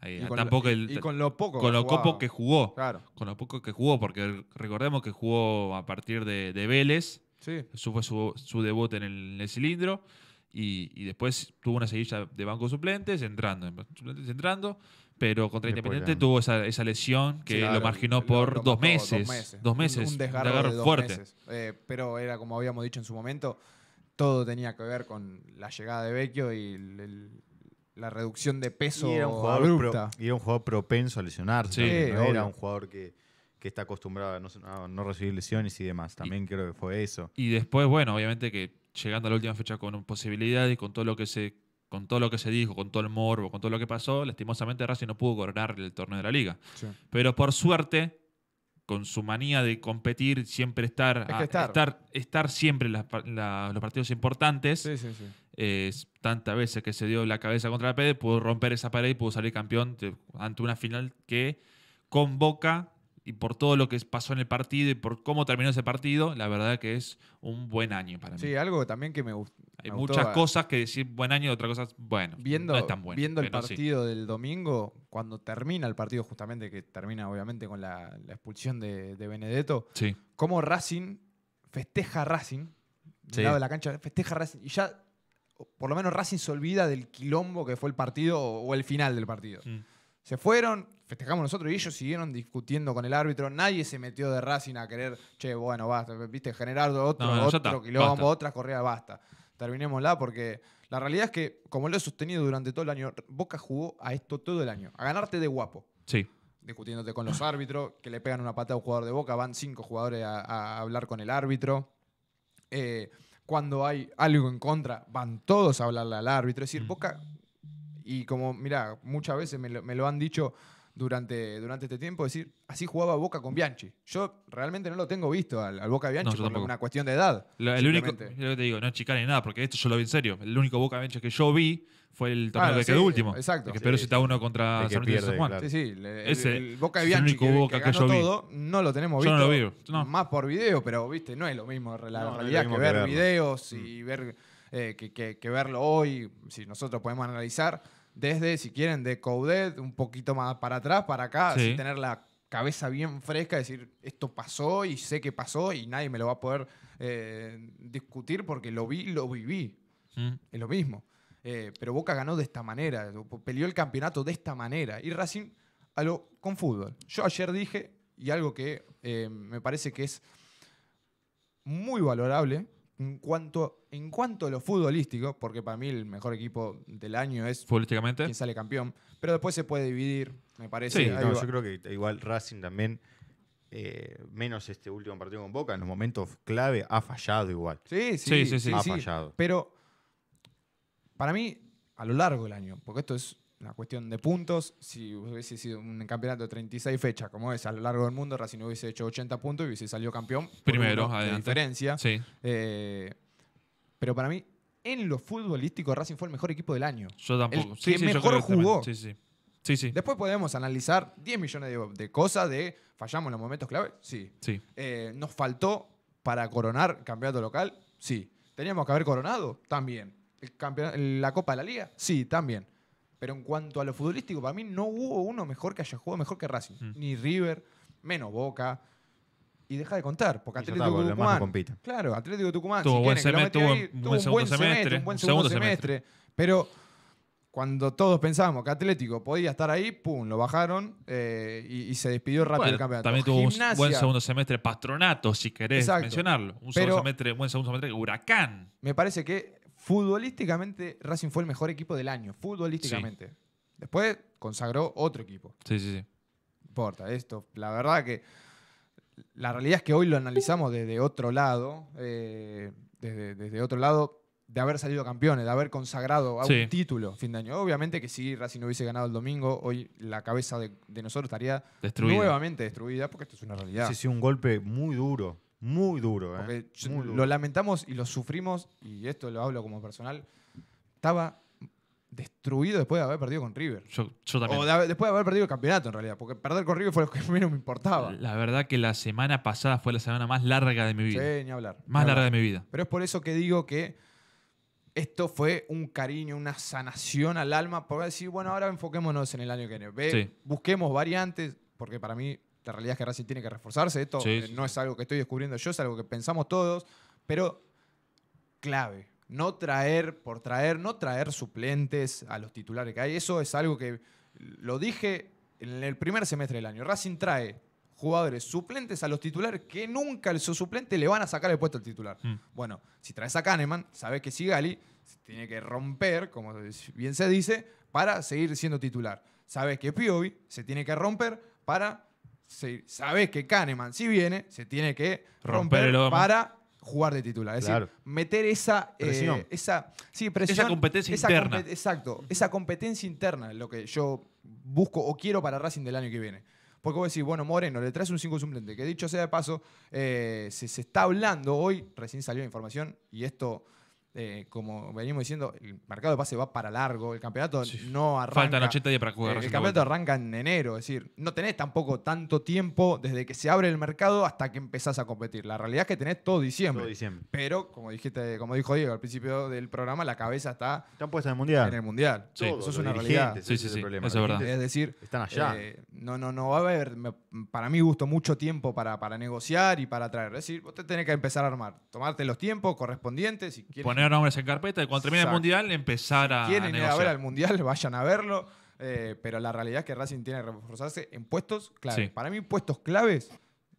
Eh, y, con tampoco lo, y con lo poco con que, lo poco que jugó. Claro. Con lo poco que jugó, porque recordemos que jugó a partir de, de Vélez Sí. Eso fue su, su debut en el, cilindro. Y, después tuvo una seguida de bancos suplentes entrando, entrando, pero contra Independiente tuvo esa, lesión que lo marginó por dos, meses, dos, meses, dos meses. Un, desgarro, dos fuerte. Eh, pero era como habíamos dicho en su momento, todo tenía que ver con la llegada de Vecchio y la reducción de peso y era un jugador era un jugador propenso a lesionarse. era un jugador que que está acostumbrado a no, recibir lesiones y demás. También creo que fue eso. Y después, bueno, obviamente que llegando a la última fecha con posibilidades, con todo lo que se con todo lo que se dijo, con todo el morbo, con todo lo que pasó, lastimosamente Racing no pudo coronar el torneo de la liga. Pero por suerte, con su manía de competir, siempre estar, estar. estar. siempre en los partidos importantes, tantas veces que se dio la cabeza contra la pared, pudo romper esa pared y pudo salir campeón ante una final que convoca y por todo lo que pasó en el partido y por cómo terminó ese partido, la verdad que es un buen año para mí. Sí, algo también que me, gusta. Hay muchas cosas que decir buen año y otras cosas, bueno, viendo, no Viendo el partido del domingo, cuando termina el partido justamente, que termina obviamente con la, expulsión de, Benedetto, cómo Racing festeja Racing, del lado de la cancha, festeja Racing y ya por lo menos Racing se olvida del quilombo que fue el partido o, el final del partido. Mm. Se fueron, festejamos nosotros y ellos siguieron discutiendo con el árbitro. Nadie se metió de Racing a querer, che, bueno, basta, viste, generar otro, otro quilombo, otra correa, basta. Terminémosla porque la realidad es que, como lo he sostenido durante todo el año, Boca jugó a esto todo el año, a ganarte de guapo. Sí. Discutiéndote con los árbitros, que le pegan una pata a un jugador de Boca, van cinco jugadores a, hablar con el árbitro. Eh, cuando hay algo en contra, van todos a hablarle al árbitro. Es decir, mm. Boca y como, mira, muchas veces me lo, me lo han dicho durante, durante este tiempo, decir, así jugaba Boca con Bianchi. Yo realmente no lo tengo visto al, al Boca Bianchi no, por una cuestión de edad. Lo, el único, lo que te digo, no chicar ni nada, porque esto yo lo vi en serio. El único Boca Bianchi que yo vi fue el torneo ah, que quedó último. Exacto. que Perú sí, está uno contra San Luis de Juan. Sí, sí. El, Boca de Bianchi el único que, Boca que, ganó yo todo, vi. no lo tenemos visto. Yo no lo vi. No. Más por video, pero viste, no es lo mismo la realidad que, ver videos mm. y ver eh, que, verlo hoy, si nosotros podemos analizar desde, si quieren, de Coded, un poquito más para atrás, para acá, tener la cabeza bien fresca, decir, esto pasó y sé que pasó y nadie me lo va a poder eh, discutir porque lo vi, lo viví. Mm. Es lo mismo. Eh, pero Boca ganó de esta manera, peleó el campeonato de esta manera. Y Racing algo con fútbol. Yo ayer dije, y algo que eh, me parece que es muy valorable, en cuanto, en cuanto a lo futbolístico, porque para mí el mejor equipo del año es Futbolísticamente. quien sale campeón, pero después se puede dividir, me parece. yo creo que igual Racing también, eh, menos este último partido con Boca, en los momentos clave ha fallado igual. sí, sí, sí, sí ha fallado. Pero para mí, a lo largo del año, porque esto es la cuestión de puntos. Si hubiese sido un campeonato de 36 fechas, como es a lo largo del mundo, Racing hubiese hecho 80 puntos y hubiese salido campeón. Primero, a diferencia. Sí. Eh, pero para mí, en lo futbolístico, Racing fue el mejor equipo del año. Yo tampoco. El sí, mejor jugó. Sí, sí. Después podemos analizar 10 millones de, cosas de fallamos en los momentos clave. Sí. sí. Eh, nos faltó para coronar campeonato local. Sí. Teníamos que haber coronado. También. El la Copa de la Liga. Sí, también. Pero en cuanto a lo futbolístico, para mí no hubo uno mejor que haya jugado mejor que Racing. Ni River, menos Boca. Y deja de contar, porque Atlético está, Tucumán. claro, Atlético Tucumán. Tuvo, si tuvo, un, buen semestre, semestre un buen segundo, semestre. Pero cuando todos pensábamos que Atlético podía estar ahí, pum, lo bajaron eh, y, se despidió rápido del el campeonato. También tuvo un buen segundo semestre, Patronato, si querés mencionarlo. Un segundo semestre, buen segundo semestre, Huracán. Me parece que Futbolísticamente, Racing fue el mejor equipo del año. Futbolísticamente. Después consagró otro equipo. Sí, sí, sí. No importa, esto. La verdad que. La realidad es que hoy lo analizamos desde otro lado. Eh, desde, otro lado de haber salido campeones, de haber consagrado a un título fin de año. Obviamente que si Racing no hubiese ganado el domingo, hoy la cabeza de, nosotros estaría nuevamente destruida, porque esto es una realidad. Sí, sí, un golpe muy duro. Muy duro, ¿eh? Lo lamentamos y lo sufrimos, y esto lo hablo como personal. Estaba destruido después de haber perdido con River. Yo, también. O después de haber perdido el campeonato, en realidad. Porque perder con River fue lo que [laughs] menos me importaba. La verdad que la semana pasada fue la semana más larga de mi vida. Sí, ni hablar. Más larga de mi vida. Pero es por eso que digo que esto fue un cariño, una sanación al alma. Para decir, bueno, ahora enfoquémonos en el año que viene. Busquemos variantes, porque para mí la realidad es que Racing tiene que reforzarse. Esto eh, no es algo que estoy descubriendo yo, es algo que pensamos todos, pero clave. No traer por traer, no traer suplentes a los titulares que hay. Eso es algo que lo dije en el primer semestre del año. Racing trae jugadores suplentes a los titulares que nunca el suplente le van a sacar el puesto al titular. Mm. Bueno, si traes a Kahneman, sabes que Sigali se tiene que romper, como bien se dice, para seguir siendo titular. Sabes que Piovi se tiene que romper para sabés sabes que Kahneman, si viene, se tiene que romper, para jugar de titular. Es decir, meter esa, eh, esa, sí, competencia interna. exacto, esa competencia interna es lo que yo busco o quiero para Racing del año que viene. Porque vos decís, bueno, Moreno, le traes un 5 suplente, que dicho sea de paso, eh, se, se, está hablando hoy, recién salió la información, y esto eh, como venimos diciendo, el mercado de pase va para largo, el campeonato no arranca. Faltan 80 días para jugar. Eh, el campeonato arranca en enero, es decir, no tenés tampoco tanto tiempo desde que se abre el mercado hasta que empezás a competir. La realidad es que tenés todo diciembre. Pero, como dijiste, como dijo Diego al principio del programa, la cabeza está. en el mundial. En el mundial. Eso es una realidad. Sí, sí, sí. es decir, están allá. Eh, no, no, no va a haber, para mí, gusto mucho tiempo para, para negociar y para traer. Es decir, vos tenés que empezar a armar, tomarte los tiempos correspondientes Poner nombres en carpeta y cuando termine el Mundial empezar a. Si quieren ir a ver al Mundial, [laughs] vayan a verlo. Eh, pero la realidad es que Racing tiene que reforzarse en puestos claves. Para mí, puestos claves,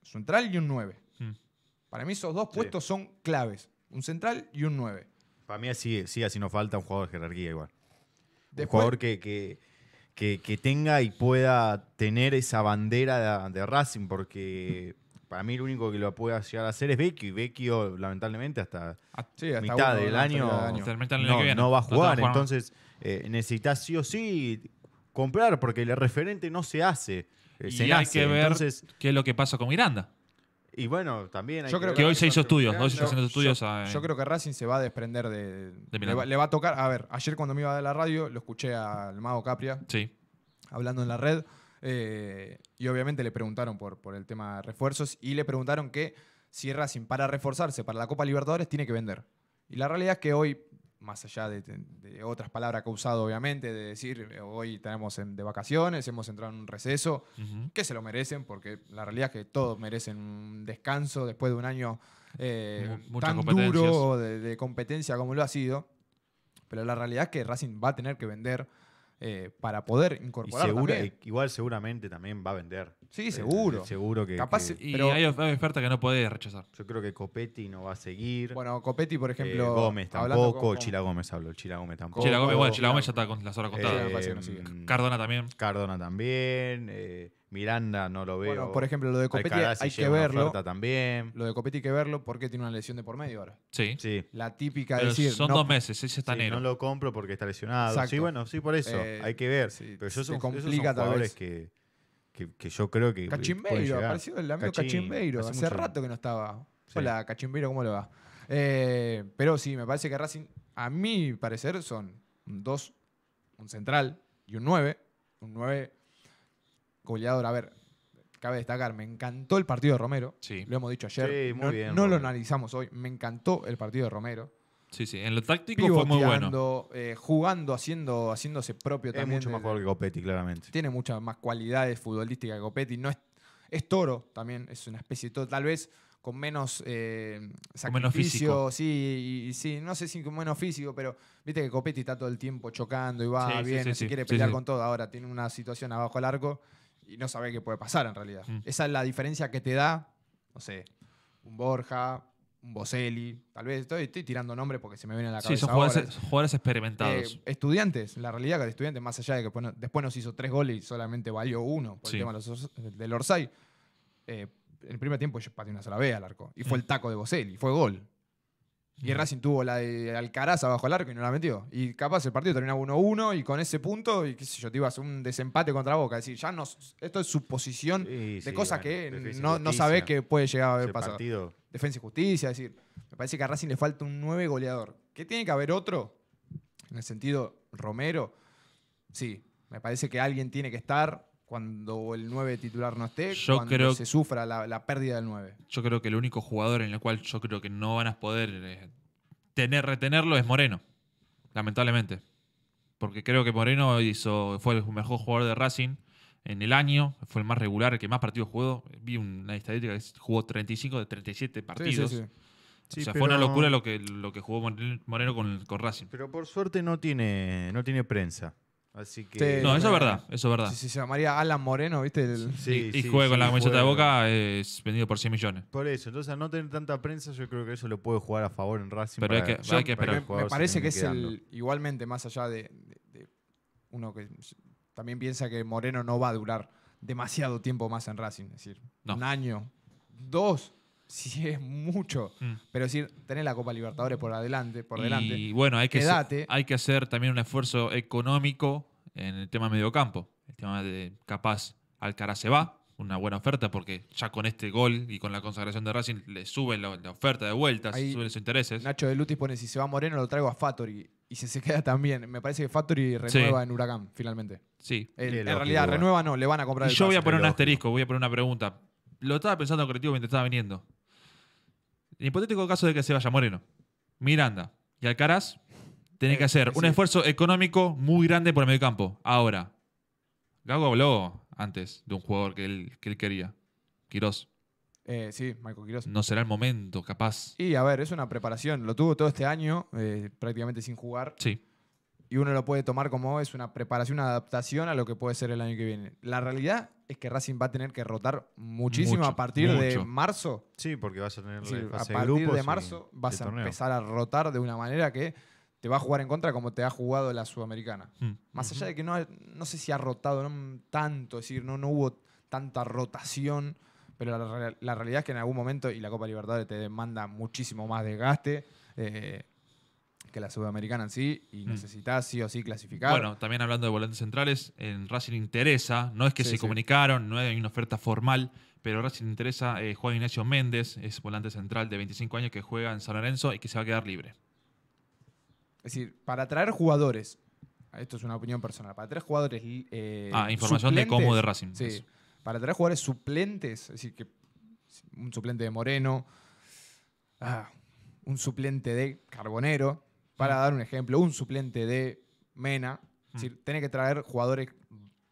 central y un 9. Mm. Para mí, esos dos puestos son claves. Un central y un 9. Para mí, así, sí, así nos falta un jugador de jerarquía igual. un jugador que, que, tenga y pueda tener esa bandera de Racing, porque para mí lo único que lo puede llegar hacer es Becky. Y lamentablemente, hasta, mitad del año, No, va a jugar. entonces, eh, necesitas sí o sí comprar, porque el referente no se hace. Eh, se que ver qué es lo que pasa con Miranda. Y bueno, también hay yo creo que, hoy se hizo estudios. Ah, yo, eh. creo que Racing se va a desprender de. le, va, a tocar. A ver, ayer cuando me iba de la radio, lo escuché al Mago Capria. Sí. Hablando en la red. Eh, y obviamente le preguntaron por, por el tema de refuerzos y le preguntaron que si Racing para reforzarse para la Copa Libertadores tiene que vender. Y la realidad es que hoy, más allá de, otras palabras que ha usado obviamente, de decir eh, hoy tenemos de vacaciones, hemos entrado en un receso, que se lo merecen, porque la realidad es que todos merecen un descanso después de un año eh, tan duro de competencia como lo ha sido. Pero la realidad es que Racing va a tener que vender eh, para poder incorporar. Igual seguramente también va a vender. Sí, eh, seguro. seguro que. Capaz, y pero, hay, oferta que no podés rechazar. Yo creo que Copetti no va a seguir. Bueno, Copetti, por eh, ejemplo. Chila Gómez tampoco. Chila Gómez habló. Chila Gómez tampoco. Chila Gómez, bueno, Chila Gómez ya está con las horas contadas. Em, Cardona también. Cardona también. Miranda no lo veo. por ejemplo, lo de Copetti hay que verlo. También. Lo de Copetti hay que verlo porque tiene una lesión de por medio ahora. Sí. sí. La típica decir. Son dos meses, ese está sí, negro. No lo compro porque está lesionado. Sí, bueno, sí, por eso. Eh, hay que ver. pero yo complica, son jugadores que, yo creo que. Cachimbeiro, apareció el amigo Cachimbeiro. Hace, rato que no estaba. Hola, Cachimbeiro, ¿cómo le va? Eh, pero sí, me parece que Racing, a mi parecer, son dos, un central y un 9. Un 9 goleador. A ver, cabe destacar, me encantó el partido de Romero. Lo hemos dicho ayer. Sí, muy no, bien, no lo analizamos hoy. Me encantó el partido de Romero. Sí, sí. En lo táctico fue muy bueno. Eh, jugando, haciendo, haciéndose propio también. Es mucho más jugador que Copetti, claramente. Tiene muchas más cualidades futbolísticas que Copetti. No es, es toro también. Es una especie de toro. Tal vez con menos eh, sacrificio, sí, sí, no sé si con menos físico, pero viste que Copetti está todo el tiempo chocando y va bien, se quiere pelear con todo, ahora tiene una situación abajo del arco y no sabe qué puede pasar en realidad. Mm. Esa es la diferencia que te da, no sé, un Borja, un Boselli, tal vez. Estoy, tirando nombres porque se me viene a la cabeza. Sí, son jugadores, experimentados. Eh, estudiantes, la realidad que de estudiantes, más allá de que después nos hizo tres goles y solamente valió uno por el tema del Orsay. en eh, el primer tiempo yo pateé una sola al arco. Y fue mm. el taco de Boselli, fue gol. Y Racing tuvo la de Alcaraz abajo el arco y no la metió. Y capaz el partido termina 1-1 y con ese punto, y qué sé yo, te ibas a hacer un desempate contra Boca. Es decir, ya no, esto es suposición de cosas que no, no sabés que puede llegar a haber pasado. Defensa y justicia, decir, me parece que a Racing le falta un 9 goleador. ¿Qué tiene que haber otro? En el sentido Romero, sí, me parece que alguien tiene que estar cuando el 9 titular no esté, cuando se sufra la, pérdida del 9. Yo creo que el único jugador en el cual yo creo que no van a poder eh, tener, retenerlo es Moreno, lamentablemente. Porque creo que Moreno hizo, fue el mejor jugador de Racing en el año, fue el más regular, el que más partidos jugó. Vi una estadística que jugó 35 de 37 partidos. o sea, fue una locura lo que, lo que jugó Moreno con, con Racing. Pero por suerte no tiene, no tiene prensa. Así que. no, eso es verdad, eso es verdad. Si, se llamaría Alan Moreno, ¿viste? Sí, y, juega con la camiseta de boca, es vendido por 100 millones. Por eso, entonces al no tener tanta prensa, yo creo que eso lo puede jugar a favor en Racing. Pero hay, que, esperar. Me, parece que es el. Igualmente, más allá de, uno que también piensa que Moreno no va a durar demasiado tiempo más en Racing. Es decir, un año, dos, sí [laughs] es mucho, mm. pero es decir, tenés la Copa Libertadores por adelante, por delante. Y bueno, hay que, hacer, hay que hacer también un esfuerzo económico en el tema mediocampo. El tema de capaz Alcaraz se va, una buena oferta, porque ya con este gol y con la consagración de Racing le suben la, oferta de vueltas, suben sus intereses. Nacho de Lutis pone, si se va Moreno lo traigo a Fattori. Y si se queda también, me parece que Factory renueva en Huracán, finalmente. Sí. en realidad, renueva no, le van a comprar y Yo voy a poner un asterisco, voy a poner una pregunta. Lo estaba pensando en Colectivo mientras estaba viniendo el hipotético caso de que se vaya Moreno, Miranda y Alcaraz, tiene que eh, hacer un esfuerzo económico muy grande por el medio campo. Ahora, Gago habló antes de un jugador que él, quería, Quirós. Eh, sí, Michael Quirós. No será el momento, capaz. Y a ver, es una preparación. Lo tuvo todo este año, eh, prácticamente sin jugar. Sí y uno lo puede tomar como es una preparación, una adaptación a lo que puede ser el año que viene. La realidad es que Racing va a tener que rotar muchísimo a partir de marzo. Sí, porque vas a tener la a partir de, marzo vas a empezar a rotar de una manera que te va a jugar en contra como te ha jugado la sudamericana. Mm. Más allá de que no, no sé si ha rotado tanto, es decir, no, no hubo tanta rotación, pero la, realidad es que en algún momento y la Copa Libertadores te demanda muchísimo más desgaste. Eh, que la Sudamericana en sí y mm. necesita sí o sí clasificar. Bueno, también hablando de volantes centrales, en Racing interesa, no es que se comunicaron, no hay una oferta formal, pero Racing interesa eh, Juan Ignacio Méndez, es volante central de 25 años que juega en San Lorenzo y que se va a quedar libre. Es decir, para atraer jugadores, ah, esto es una opinión personal, para atraer jugadores. Eh, ah, información de cómo de Racing. Sí, para atraer jugadores suplentes, es decir, que un suplente de Moreno. Ah, un suplente de Carbonero, para dar un ejemplo, un suplente de Mena. Es decir, tenés que traer jugadores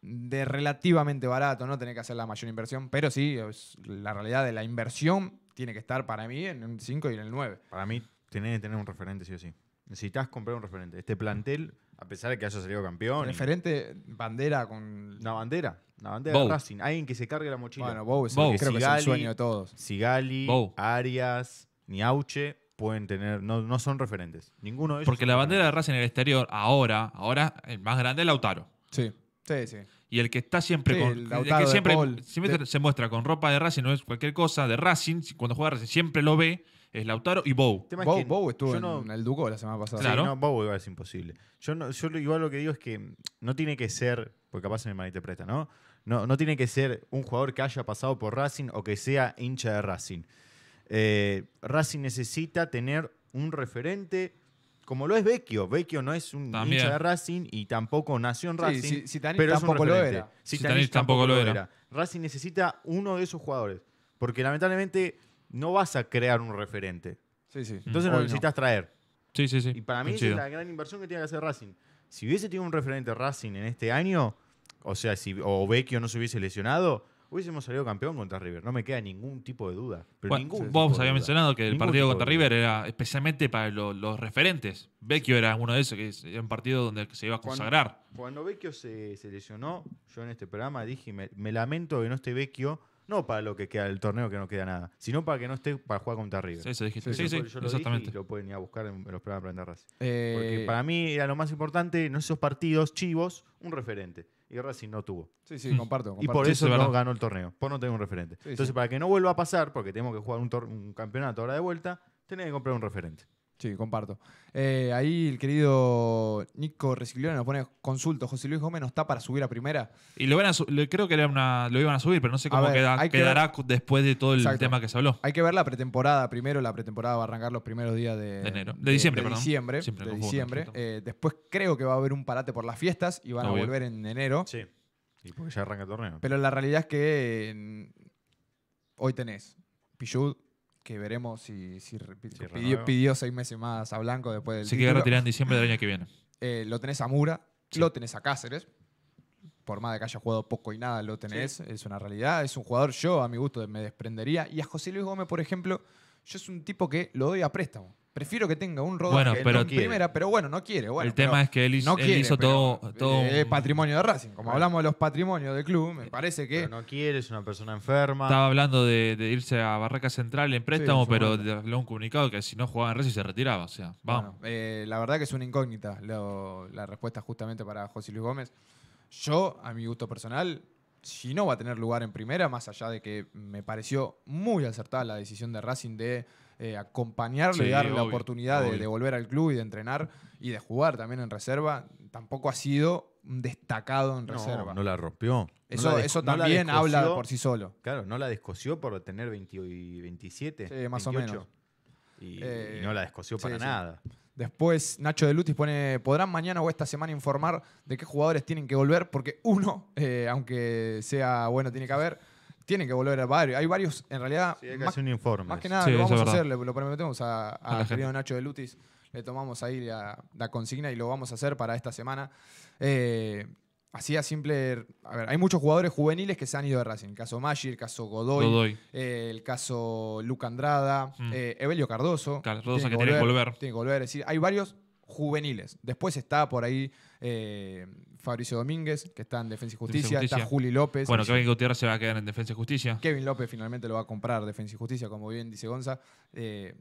de relativamente barato, no tiene que hacer la mayor inversión, pero sí, la realidad de la inversión tiene que estar para mí en el 5 y en el 9. Para mí, tiene que tener un referente, sí o sí. Necesitas comprar un referente. Este plantel, a pesar de que haya salido campeón. Referente, bandera con. Una bandera. Una bandera de Racing. Alguien que se cargue la mochila. Bueno, Bow es, Creo que es el sueño de todos. Sigali, Arias, Niauche pueden tener, no, son referentes. Ninguno de Porque la bandera de Racing en el exterior, ahora, ahora, el más grande es Lautaro. Sí. Sí, sí. Y el que está siempre con. El que siempre, siempre se muestra con ropa de Racing, no es cualquier cosa, de Racing, cuando juega Racing siempre lo ve, es Lautaro y Bow. Bow, es estuvo el Duco la semana pasada. no, Bow igual es imposible. Yo, yo igual lo que digo es que no tiene que ser, porque capaz se me malinterpreta, ¿no? No, no tiene que ser un jugador que haya pasado por Racing o que sea hincha de Racing. Eh, Racing necesita tener un referente como lo es Vecchio. Vecchio no es un hincha de Racing y tampoco nació en Racing. pero tampoco lo era. Racing necesita uno de esos jugadores. Porque lamentablemente no vas a crear un referente. Sí, sí. Entonces mm. lo necesitas traer. Sí, sí, sí. Y para mí es la gran inversión que tiene que hacer Racing. Si hubiese tenido un referente Racing en este año, o sea, si o Vecchio no se hubiese lesionado, hubiésemos salido campeón contra River, no me queda ningún tipo de duda. Pero vos habías mencionado que el partido contra River era especialmente para los referentes. Vecchio era uno de esos, que era un partido donde se iba a consagrar. Cuando, Vecchio se, lesionó, yo en este programa dije, me, lamento que no esté Vecchio no para lo que queda del torneo, que no queda nada, sino para que no esté para jugar contra River. Sí, Sí, sí, yo lo exactamente. Dije lo pueden ir a buscar en, los programas de eh, Porque para mí era lo más importante, en esos partidos chivos, un referente y Racing no tuvo. Sí, sí, comparto. Y por eso no ganó el torneo, por no tener un referente. Entonces, para que no vuelva a pasar, porque tenemos que jugar un, un campeonato ahora de vuelta, tenés que comprar un referente. Sí, comparto. Eh, ahí el querido Nico Reciclón nos pone consulto. José Luis Gómez no está para subir a primera. Y lo van a creo que lo iban a subir, pero no sé cómo quedará después de todo el tema que se habló. Hay que ver la pretemporada primero. La pretemporada va a arrancar los primeros días de, de enero. De, diciembre, de diciembre. Eh, después creo que va a haber un parate por las fiestas y van a volver en enero. Sí. Y porque ya arranca el torneo. Pero la realidad es que mm, hoy tenés Pichud, que veremos si, pidió, seis meses más a Blanco después del. Se título. queda en diciembre del [clears throat] año que viene. Eh, lo tenés a Mura, lo tenés a Cáceres. Por más de que haya jugado poco y nada, lo tenés. Es una realidad. Es un jugador, yo a mi gusto me desprendería. Y a José Luis Gómez, por ejemplo, yo es un tipo que lo doy a préstamo. Prefiero que tenga un rol en pero, primera, pero bueno, no quiere. el tema es que él, hizo todo, todo... patrimonio de Racing. Como hablamos de los patrimonios del club, me eh, parece que. no quiere, es una persona enferma. Estaba hablando de, irse a Barraca Central en préstamo, pero le un comunicado que si no jugaba en Racing se retiraba. O sea, vamos. Eh, la verdad que es una incógnita la respuesta justamente para José Luis Gómez. Yo, a mi gusto personal, si no va a tener lugar en primera, más allá de que me pareció muy acertada la decisión de Racing de eh, acompañarlo y darle la oportunidad de, volver al club y de entrenar y de jugar también en reserva, tampoco ha sido destacado en reserva. No la rompió. Eso, eso también habla por sí solo. Claro, no la descoció por tener y 27. más o menos. Eh, y, no la descoció para nada. Después Nacho de Lutis pone, podrán mañana o esta semana informar de qué jugadores tienen que volver, porque uno, [laughs] eh, aunque sea bueno, tiene que haber tienen que volver a varios. Hay varios, en realidad. Sí, que hacer un informe. Más que nada, lo vamos a hacer, lo prometemos a, a, Nacho de Lutis. Le tomamos ahí la, consigna y lo vamos a hacer para esta semana. Eh, así a simple. A ver, hay muchos jugadores juveniles que se han ido de Racing. El caso Maggi, el caso Godoy, eh, el caso Luca Andrada, mm. eh, Evelio Cardoso. Cardoso tiene que, tiene que volver. Tiene que volver. Es decir, hay varios juveniles. Después está por ahí Fabricio Domínguez, que está en Defensa y Justicia, está Juli López. Bueno, Kevin Gutiérrez se va a quedar en Defensa y Justicia. Kevin López finalmente lo va a comprar Defensa y Justicia, como bien dice Gonza. Eh,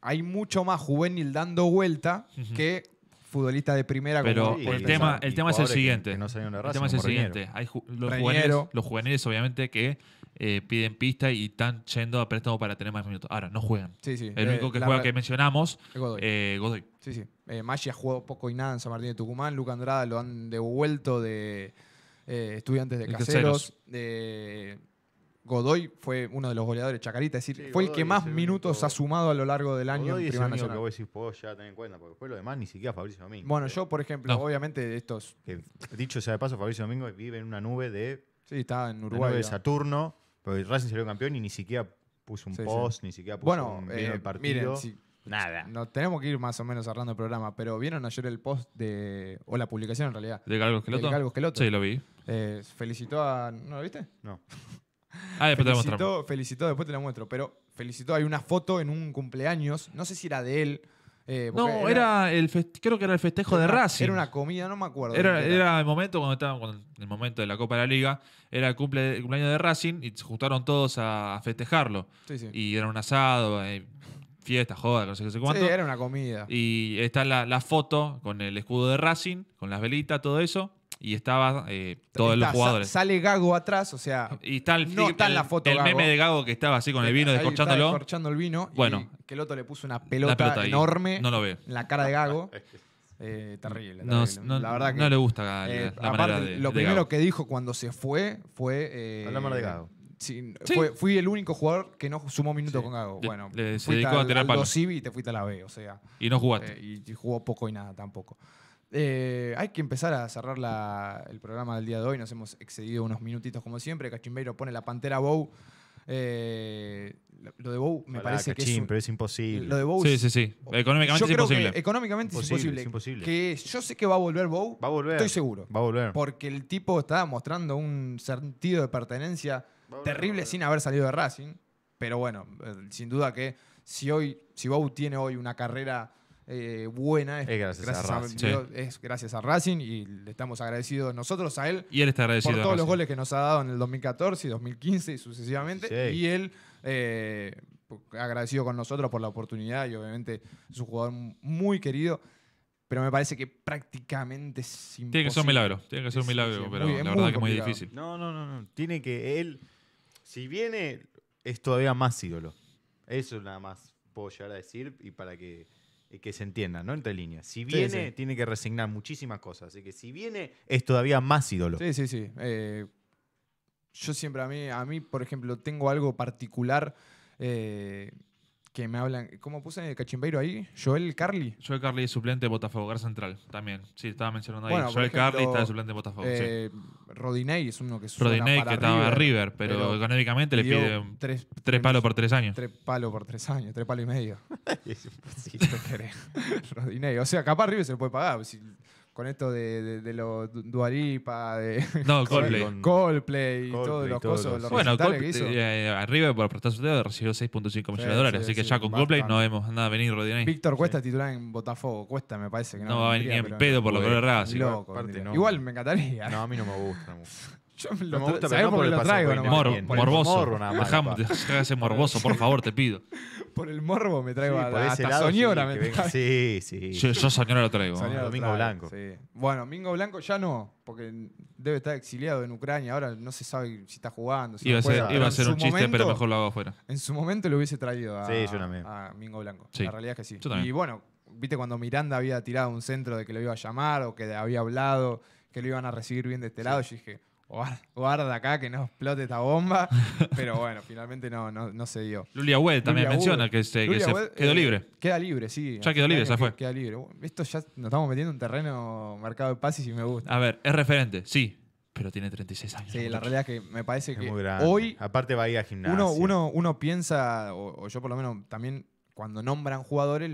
hay mucho más juvenil dando vuelta que futbolista de primera. Pero el, tema, el tema es el siguiente. el tema es el siguiente. Hay los, juveniles, los, juveniles, obviamente, que eh, piden pista y están yendo a préstamo para tener más minutos. Ahora, no juegan. El eh, único que juega que mencionamos, es Godoy. Sí, sí. Magia eh, Maggi ha jugado poco y nada en San Martín de Tucumán. Luca Andrada lo han devuelto de eh, estudiantes de caseros. Godoy fue uno de los goleadores Chacarita, es decir, fue el que más minutos ha sumado a lo largo del año Primera Nacional. que vos decís, vos ya tener en cuenta, porque después lo demás ni siquiera Fabricio Domingo. Bueno, yo, por ejemplo, obviamente estos... dicho sea de paso, Fabricio Domingo vive en una nube de... Sí, está en Uruguay. de Saturno, pero Racing salió campeón y ni siquiera puso un post, ni siquiera puso bueno, un eh, partido. Miren, Nada. Nos tenemos que ir más o menos cerrando el programa, pero ¿vieron ayer el post de. o la publicación en realidad? ¿De Galgo Esqueloto? Sí, lo vi. Eh, felicitó a. ¿No lo viste? No. Ah, después te la muestro. Felicitó, después te lo muestro, pero felicitó. Hay una foto en un cumpleaños, no sé si era de él. Eh, no, era, el creo que era el festejo de Racing. Era una comida, no me acuerdo. Era, el momento cuando estaban el momento de la Copa de la Liga, era el, cumple, cumpleaños de Racing y se juntaron todos a, festejarlo. Sí, sí. Y era un asado, eh, fiesta, joda, no sé qué, sé cuánto. Sí, era una comida. Y está la, foto con el escudo de Racing, con las velitas, todo eso y estaba eh, todos los jugadores. Sale Gago atrás, o sea, y está el, no está en la foto. El, meme de Gago que estaba así con el vino descorchándolo. Bueno, que el otro le puso una pelota, enorme en la cara de Gago. [laughs] Eh, terrible. la verdad que, le gusta la, eh, manera de, Lo primero que dijo cuando se fue fue. de Gago fui el único jugador que no sumó minutos con Gago. Bueno, le, se dedicó a tener y te fuiste a la B, o sea. Y no jugaste. Eh, y, jugó poco y nada tampoco. Eh, hay que empezar a cerrar el programa del día de hoy. Nos hemos excedido unos minutitos, como siempre. Cachimbeiro pone la pantera Bow. Eh, lo de Bow me parece que es, pero es imposible. Lo de Bow. Sí, sí, sí. Económicamente es imposible. Económicamente es imposible. Que yo sé que va a volver Bow. Va a volver. Estoy seguro. Va a volver. Porque el tipo estaba mostrando un sentido de pertenencia terrible sin haber salido de Racing. Pero bueno, eh, sin duda que si hoy, si tiene hoy una carrera eh, buena es, gracias, a, Racing. y le estamos agradecidos nosotros a él. Por todos los goles que nos ha dado en el 2014 y 2015 y sucesivamente. Y él eh, agradecido con nosotros por la oportunidad y obviamente es un jugador muy querido pero me parece que prácticamente es Tiene que ser un milagro, tiene que ser un milagro, pero la verdad que es muy difícil. No, no, no, no, tiene que él si viene, es todavía más ídolo. Eso nada más puedo llegar a decir y para que, se entienda, ¿no? Entre líneas. Si viene, tiene que resignar muchísimas cosas. Así que si viene, es todavía más ídolo. Sí, sí, sí. Eh, yo siempre a mí, a mí, por ejemplo, tengo algo particular. Eh, que me hablan. ¿Cómo puse Cachimbeiro ahí? Joel Carly. Joel Carly es suplente de Botafogo, Gar Central también. Sí, estaba mencionando ahí. Joel Carly está suplente de Botafogo. Eh, Rodinei es uno que suena Rodinei que estaba River, pero, económicamente le pide tres, palos por tres años. Tres palos por tres años, tres palos y medio. sí, [laughs] [laughs] Rodinei. O sea, capaz River se lo puede pagar. Si con esto de, los Duaripa, de [laughs] no, Coldplay. Coldplay, y todos los cosas los, bueno, Coldplay, que hizo. Eh, eh, arriba por prestar su dedo recibió 6.5 millones de dólares, así que ya con Coldplay no vemos nada venir ahí. Víctor Cuesta titular en Botafogo, Cuesta me parece que no. No va a venir en pedo por lo que lo Igual, igual me encantaría. No, a mí No me gusta. [laughs] Yo me lo, no gusta, por, el traigo, Mor, morboso. Morbo, nada más, morboso, por favor, te pido. [laughs] Por el morbo me traigo sí, a la, hasta soñora. Sí, sí, sí. Yo, yo soñora lo traigo. ¿eh? Domingo Blanco. Bueno, Domingo Blanco ya no, porque debe estar exiliado en Ucrania. Ahora no se sabe si está jugando. Si iba, Ser, iba a ser un chiste, pero mejor lo hago afuera. En su momento lo hubiese traído a, sí, a Domingo Blanco. La realidad es que sí. y bueno, viste cuando Miranda había tirado a un centro de que lo iba a llamar o que había hablado, que lo iban a recibir bien de este lado, yo dije guarda, acá que no explote esta bomba. [laughs] Pero bueno, finalmente no, no, se dio. Lulia Wed también menciona que se, quedó eh, libre. Queda libre, sí. Ya quedó libre, ya fue. Queda libre. Esto ya nos estamos metiendo en un terreno marcado de pases y me gusta. A ver, es referente, sí. Pero tiene 36 años. Sí, la realidad es que me parece que hoy. Aparte, va a ir a gimnasio. Uno, piensa, o yo por lo menos también cuando nombran jugadores,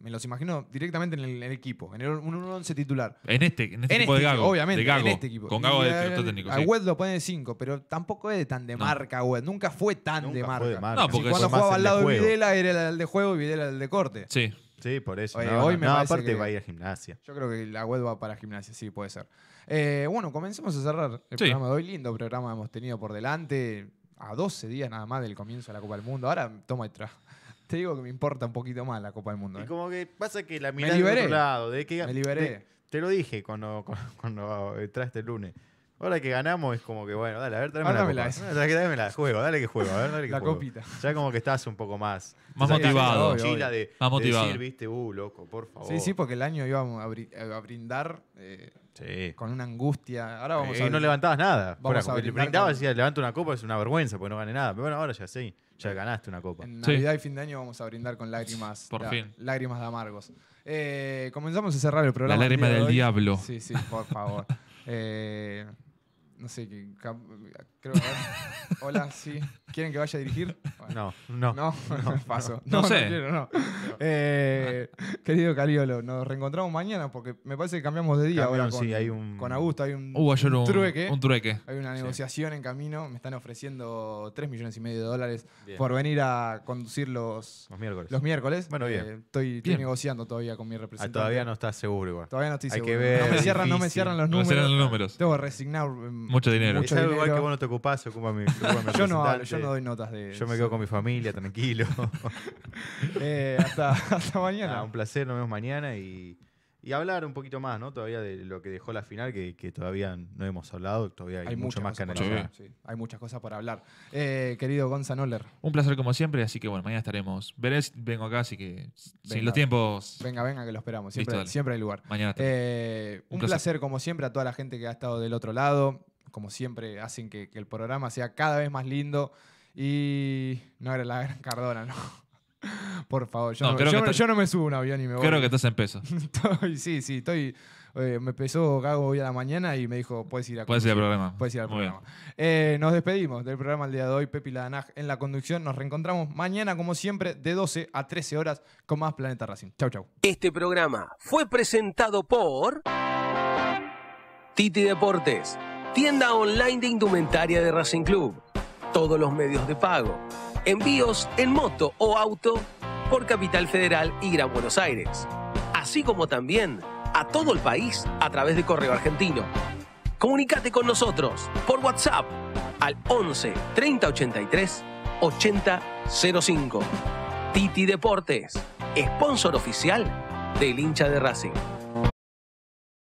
me los imagino directamente en el, equipo, en el, un, 11 once titular. En este, en este, este equipo de Gago. Obviamente, en este equipo. Con Gago de director técnico. lo ponen de 5, pero tampoco es tan de marca web. Nunca fue tan de, marca. porque cuando jugaba al lado de, Videla era el de juego y Videla el de corte. Sí. Sí, por eso. hoy me no, aparte va a ir a gimnasia. Yo creo que la web va para gimnasia, sí, puede ser. Eh, bueno, comencemos a cerrar el programa de hoy. Lindo programa hemos tenido por delante. A 12 días nada más del comienzo de la Copa del Mundo. Ahora toma y te digo que me importa un poquito más la Copa del Mundo. Y ¿eh? como que pasa que la mirada de otro lado. De que, me liberé. Te, lo dije cuando, [laughs] cuando, el lunes. Ahora que ganamos es como que, bueno, dale, a ver, tráeme la copa. juego, dale que juego, a ver, dale que La copita. Ya como que estás un poco más... Más motivado. más motivado. De decir, viste, uh, loco, por favor. Sí, sí, porque el año íbamos a brindar eh, Sí. Con una angustia. Ahora vamos a. Y no levantabas nada. Vamos le brindabas y decías, levanta una copa, es una vergüenza, porque no gané nada. Pero bueno, ahora ya sí, ya ganaste una copa. En Navidad y fin de año vamos a brindar con lágrimas. Por fin. Lágrimas de amargos. Eh, comenzamos a cerrar el programa. La lágrima del, diablo. Sí, sí, por favor. [laughs] Eh, no sé, que, creo que... Hola, [laughs] sí. ¿Quieren que vaya a dirigir? no, no. No, no [laughs] paso. No, sé. Eh, querido Caliolo, nos reencontramos mañana porque me parece que cambiamos de día ahora con, con Augusto. Hay un, un, trueque. un, Hay una negociación en camino. Me están ofreciendo 3 millones y medio de dólares por venir a conducir los, los miércoles. Los miércoles. Bueno, bien. Eh, estoy, negociando todavía con mi representante. Ah, todavía no estás seguro Todavía no estoy hay seguro. Que ver, no, me cierran, no me cierran los números. me cierran números. Tengo que resignar em, mucho dinero. igual que vos no te ocupás, ocupa mi, [laughs] yo, no yo no doy notas de. Yo me quedo con mi familia, tranquilo. [laughs] Eh, hasta, mañana. un placer, nos vemos mañana y, hablar un poquito más, ¿no? Todavía de lo que dejó la final, que, todavía no hemos hablado, todavía hay, mucho más que analizar. hay muchas cosas por hablar. Eh, querido Gonza Noller. Un placer como siempre, así que bueno, mañana estaremos. Verés, vengo acá, así que sin los tiempos. Venga, venga, que lo esperamos. Siempre, hay lugar. Mañana. Eh, un, placer como siempre a toda la gente que ha estado del otro lado como siempre, hacen que, el programa sea cada vez más lindo. Y no era la gran Cardona, ¿no? [laughs] Por favor, yo no, me subo un avión y me voy. Creo que estás en peso. [laughs] sí, sí, estoy. Eh, me pesó Gago hoy a la mañana y me dijo: Puedes ir a Puedes ir al programa. Puedes ir al programa. Eh, nos despedimos del programa el día de hoy. Pepi Ladanaj en la conducción. Nos reencontramos mañana, como siempre, de 12 a 13 horas con más Planeta Racing. Chau, chau. Este programa fue presentado por Titi Deportes. Tienda online de indumentaria de Racing Club. Todos los medios de pago. Envíos en moto o auto por Capital Federal y Gran Buenos Aires. Así como también a todo el país a través de Correo Argentino. Comunicate con nosotros por WhatsApp al 11 3083 8005. Titi Deportes, sponsor oficial del hincha de Racing.